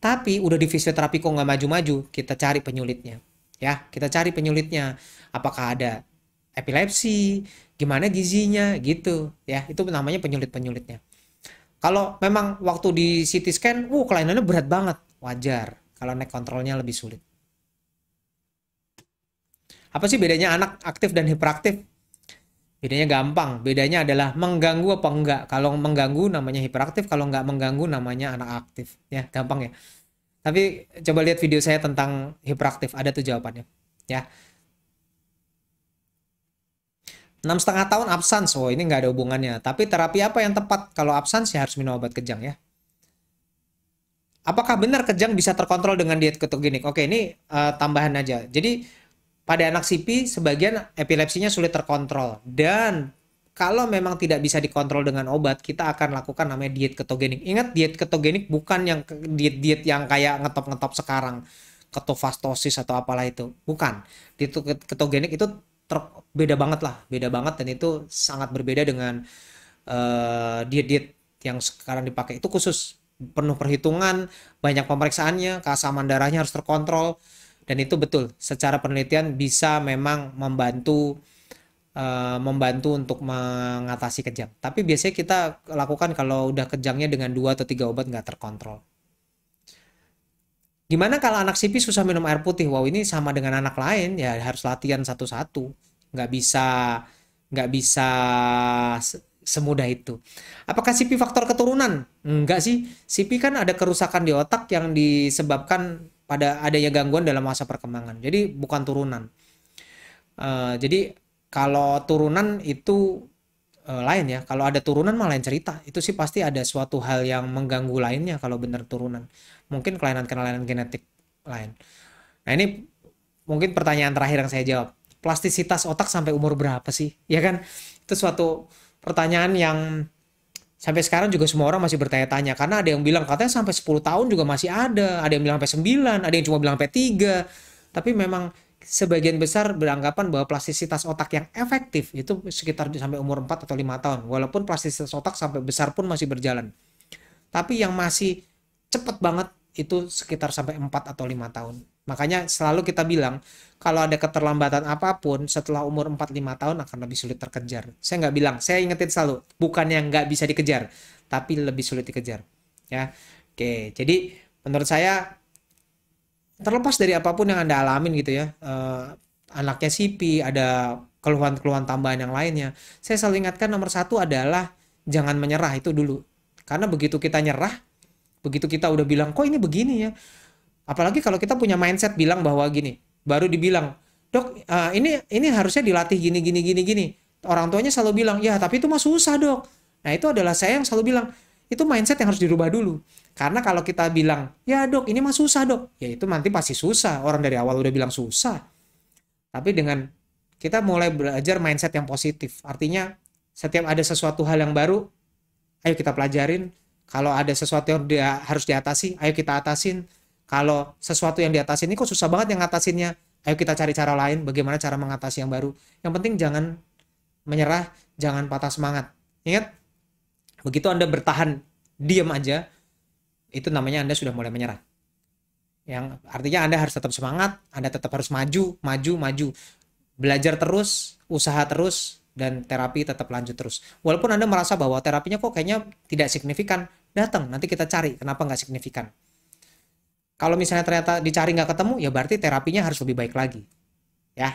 Tapi udah di fisioterapi kok nggak maju-maju, kita cari penyulitnya. Ya, kita cari penyulitnya. Apakah ada epilepsi, gimana gizinya, gitu. Ya, itu namanya penyulit-penyulitnya. Kalau memang waktu di CT scan, wuh kelainannya berat banget. Wajar kalau naik kontrolnya lebih sulit. Apa sih bedanya anak aktif dan hiperaktif? Bedanya gampang, bedanya adalah mengganggu apa enggak. Kalau mengganggu namanya hiperaktif, kalau enggak mengganggu namanya anak aktif. Ya, gampang ya. Tapi coba lihat video saya tentang hiperaktif, ada tuh jawabannya. Ya. enam setengah tahun absen, oh ini nggak ada hubungannya. Tapi terapi apa yang tepat? Kalau absen ya harus minum obat kejang ya. Apakah benar kejang bisa terkontrol dengan diet ketogenik? Oke, ini uh, tambahan aja. Jadi pada anak sipi, sebagian epilepsinya sulit terkontrol dan kalau memang tidak bisa dikontrol dengan obat, kita akan lakukan namanya diet ketogenik. Ingat diet ketogenik bukan yang diet-diet yang kayak ngetop-ngetop sekarang, ketofastosis atau apalah itu. Bukan. Diet ketogenik itu ter beda banget lah, beda banget dan itu sangat berbeda dengan eh, diet-diet uh, -diet yang sekarang dipakai. Itu khusus penuh perhitungan, banyak pemeriksaannya, keasaman darahnya harus terkontrol dan itu betul secara penelitian bisa memang membantu uh, membantu untuk mengatasi kejang tapi biasanya kita lakukan kalau udah kejangnya dengan dua atau tiga obat nggak terkontrol gimana kalau anak sipi susah minum air putih wow ini sama dengan anak lain ya harus latihan satu-satu nggak bisa nggak bisa semudah itu. Apakah CP faktor keturunan? Enggak sih. CP kan ada kerusakan di otak yang disebabkan pada adanya gangguan dalam masa perkembangan. Jadi bukan turunan. Uh, jadi kalau turunan itu uh, lain ya. Kalau ada turunan malah lain cerita. Itu sih pasti ada suatu hal yang mengganggu lainnya kalau benar turunan. Mungkin kelainan-kelainan genetik lain. Nah ini mungkin pertanyaan terakhir yang saya jawab. Plastisitas otak sampai umur berapa sih? Ya kan? Itu suatu pertanyaan yang sampai sekarang juga semua orang masih bertanya-tanya karena ada yang bilang katanya sampai 10 tahun juga masih ada, ada yang bilang sampai 9, ada yang cuma bilang sampai 3. Tapi memang sebagian besar beranggapan bahwa plastisitas otak yang efektif itu sekitar sampai umur 4 atau 5 tahun. Walaupun plastisitas otak sampai besar pun masih berjalan. Tapi yang masih cepat banget itu sekitar sampai 4 atau 5 tahun. Makanya selalu kita bilang, kalau ada keterlambatan apapun, setelah umur 4-5 tahun akan lebih sulit terkejar. Saya nggak bilang, saya ingetin selalu, bukan yang nggak bisa dikejar, tapi lebih sulit dikejar. Ya, Oke, jadi menurut saya, terlepas dari apapun yang Anda alamin gitu ya, eh, anaknya sipi, ada keluhan-keluhan tambahan yang lainnya, saya selalu ingatkan nomor satu adalah jangan menyerah itu dulu. Karena begitu kita nyerah, begitu kita udah bilang, kok ini begini ya, Apalagi kalau kita punya mindset bilang bahwa gini, baru dibilang, dok uh, ini ini harusnya dilatih gini gini gini gini. Orang tuanya selalu bilang, ya tapi itu mah susah dok. Nah itu adalah saya yang selalu bilang, itu mindset yang harus dirubah dulu. Karena kalau kita bilang, ya dok ini mah susah dok, ya itu nanti pasti susah. Orang dari awal udah bilang susah. Tapi dengan kita mulai belajar mindset yang positif. Artinya setiap ada sesuatu hal yang baru, ayo kita pelajarin. Kalau ada sesuatu yang harus diatasi, ayo kita atasin. Kalau sesuatu yang diatasi ini kok susah banget yang ngatasinnya. Ayo kita cari cara lain bagaimana cara mengatasi yang baru. Yang penting jangan menyerah, jangan patah semangat. Ingat, begitu Anda bertahan diam aja, itu namanya Anda sudah mulai menyerah. Yang artinya Anda harus tetap semangat, Anda tetap harus maju, maju, maju. Belajar terus, usaha terus, dan terapi tetap lanjut terus. Walaupun Anda merasa bahwa terapinya kok kayaknya tidak signifikan, datang nanti kita cari kenapa nggak signifikan kalau misalnya ternyata dicari nggak ketemu ya berarti terapinya harus lebih baik lagi ya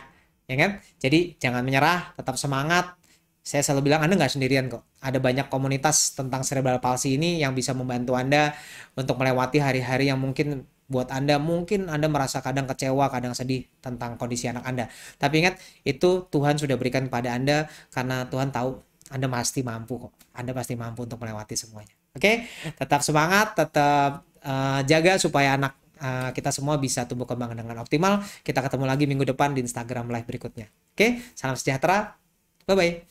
ya kan jadi jangan menyerah tetap semangat saya selalu bilang Anda nggak sendirian kok. Ada banyak komunitas tentang cerebral palsy ini yang bisa membantu Anda untuk melewati hari-hari yang mungkin buat Anda mungkin Anda merasa kadang kecewa, kadang sedih tentang kondisi anak Anda. Tapi ingat, itu Tuhan sudah berikan kepada Anda karena Tuhan tahu Anda pasti mampu kok. Anda pasti mampu untuk melewati semuanya. Oke? Okay? Tetap semangat, tetap uh, jaga supaya anak uh, kita semua bisa tumbuh kembang dengan optimal. Kita ketemu lagi minggu depan di Instagram live berikutnya. Oke, salam sejahtera. Bye bye.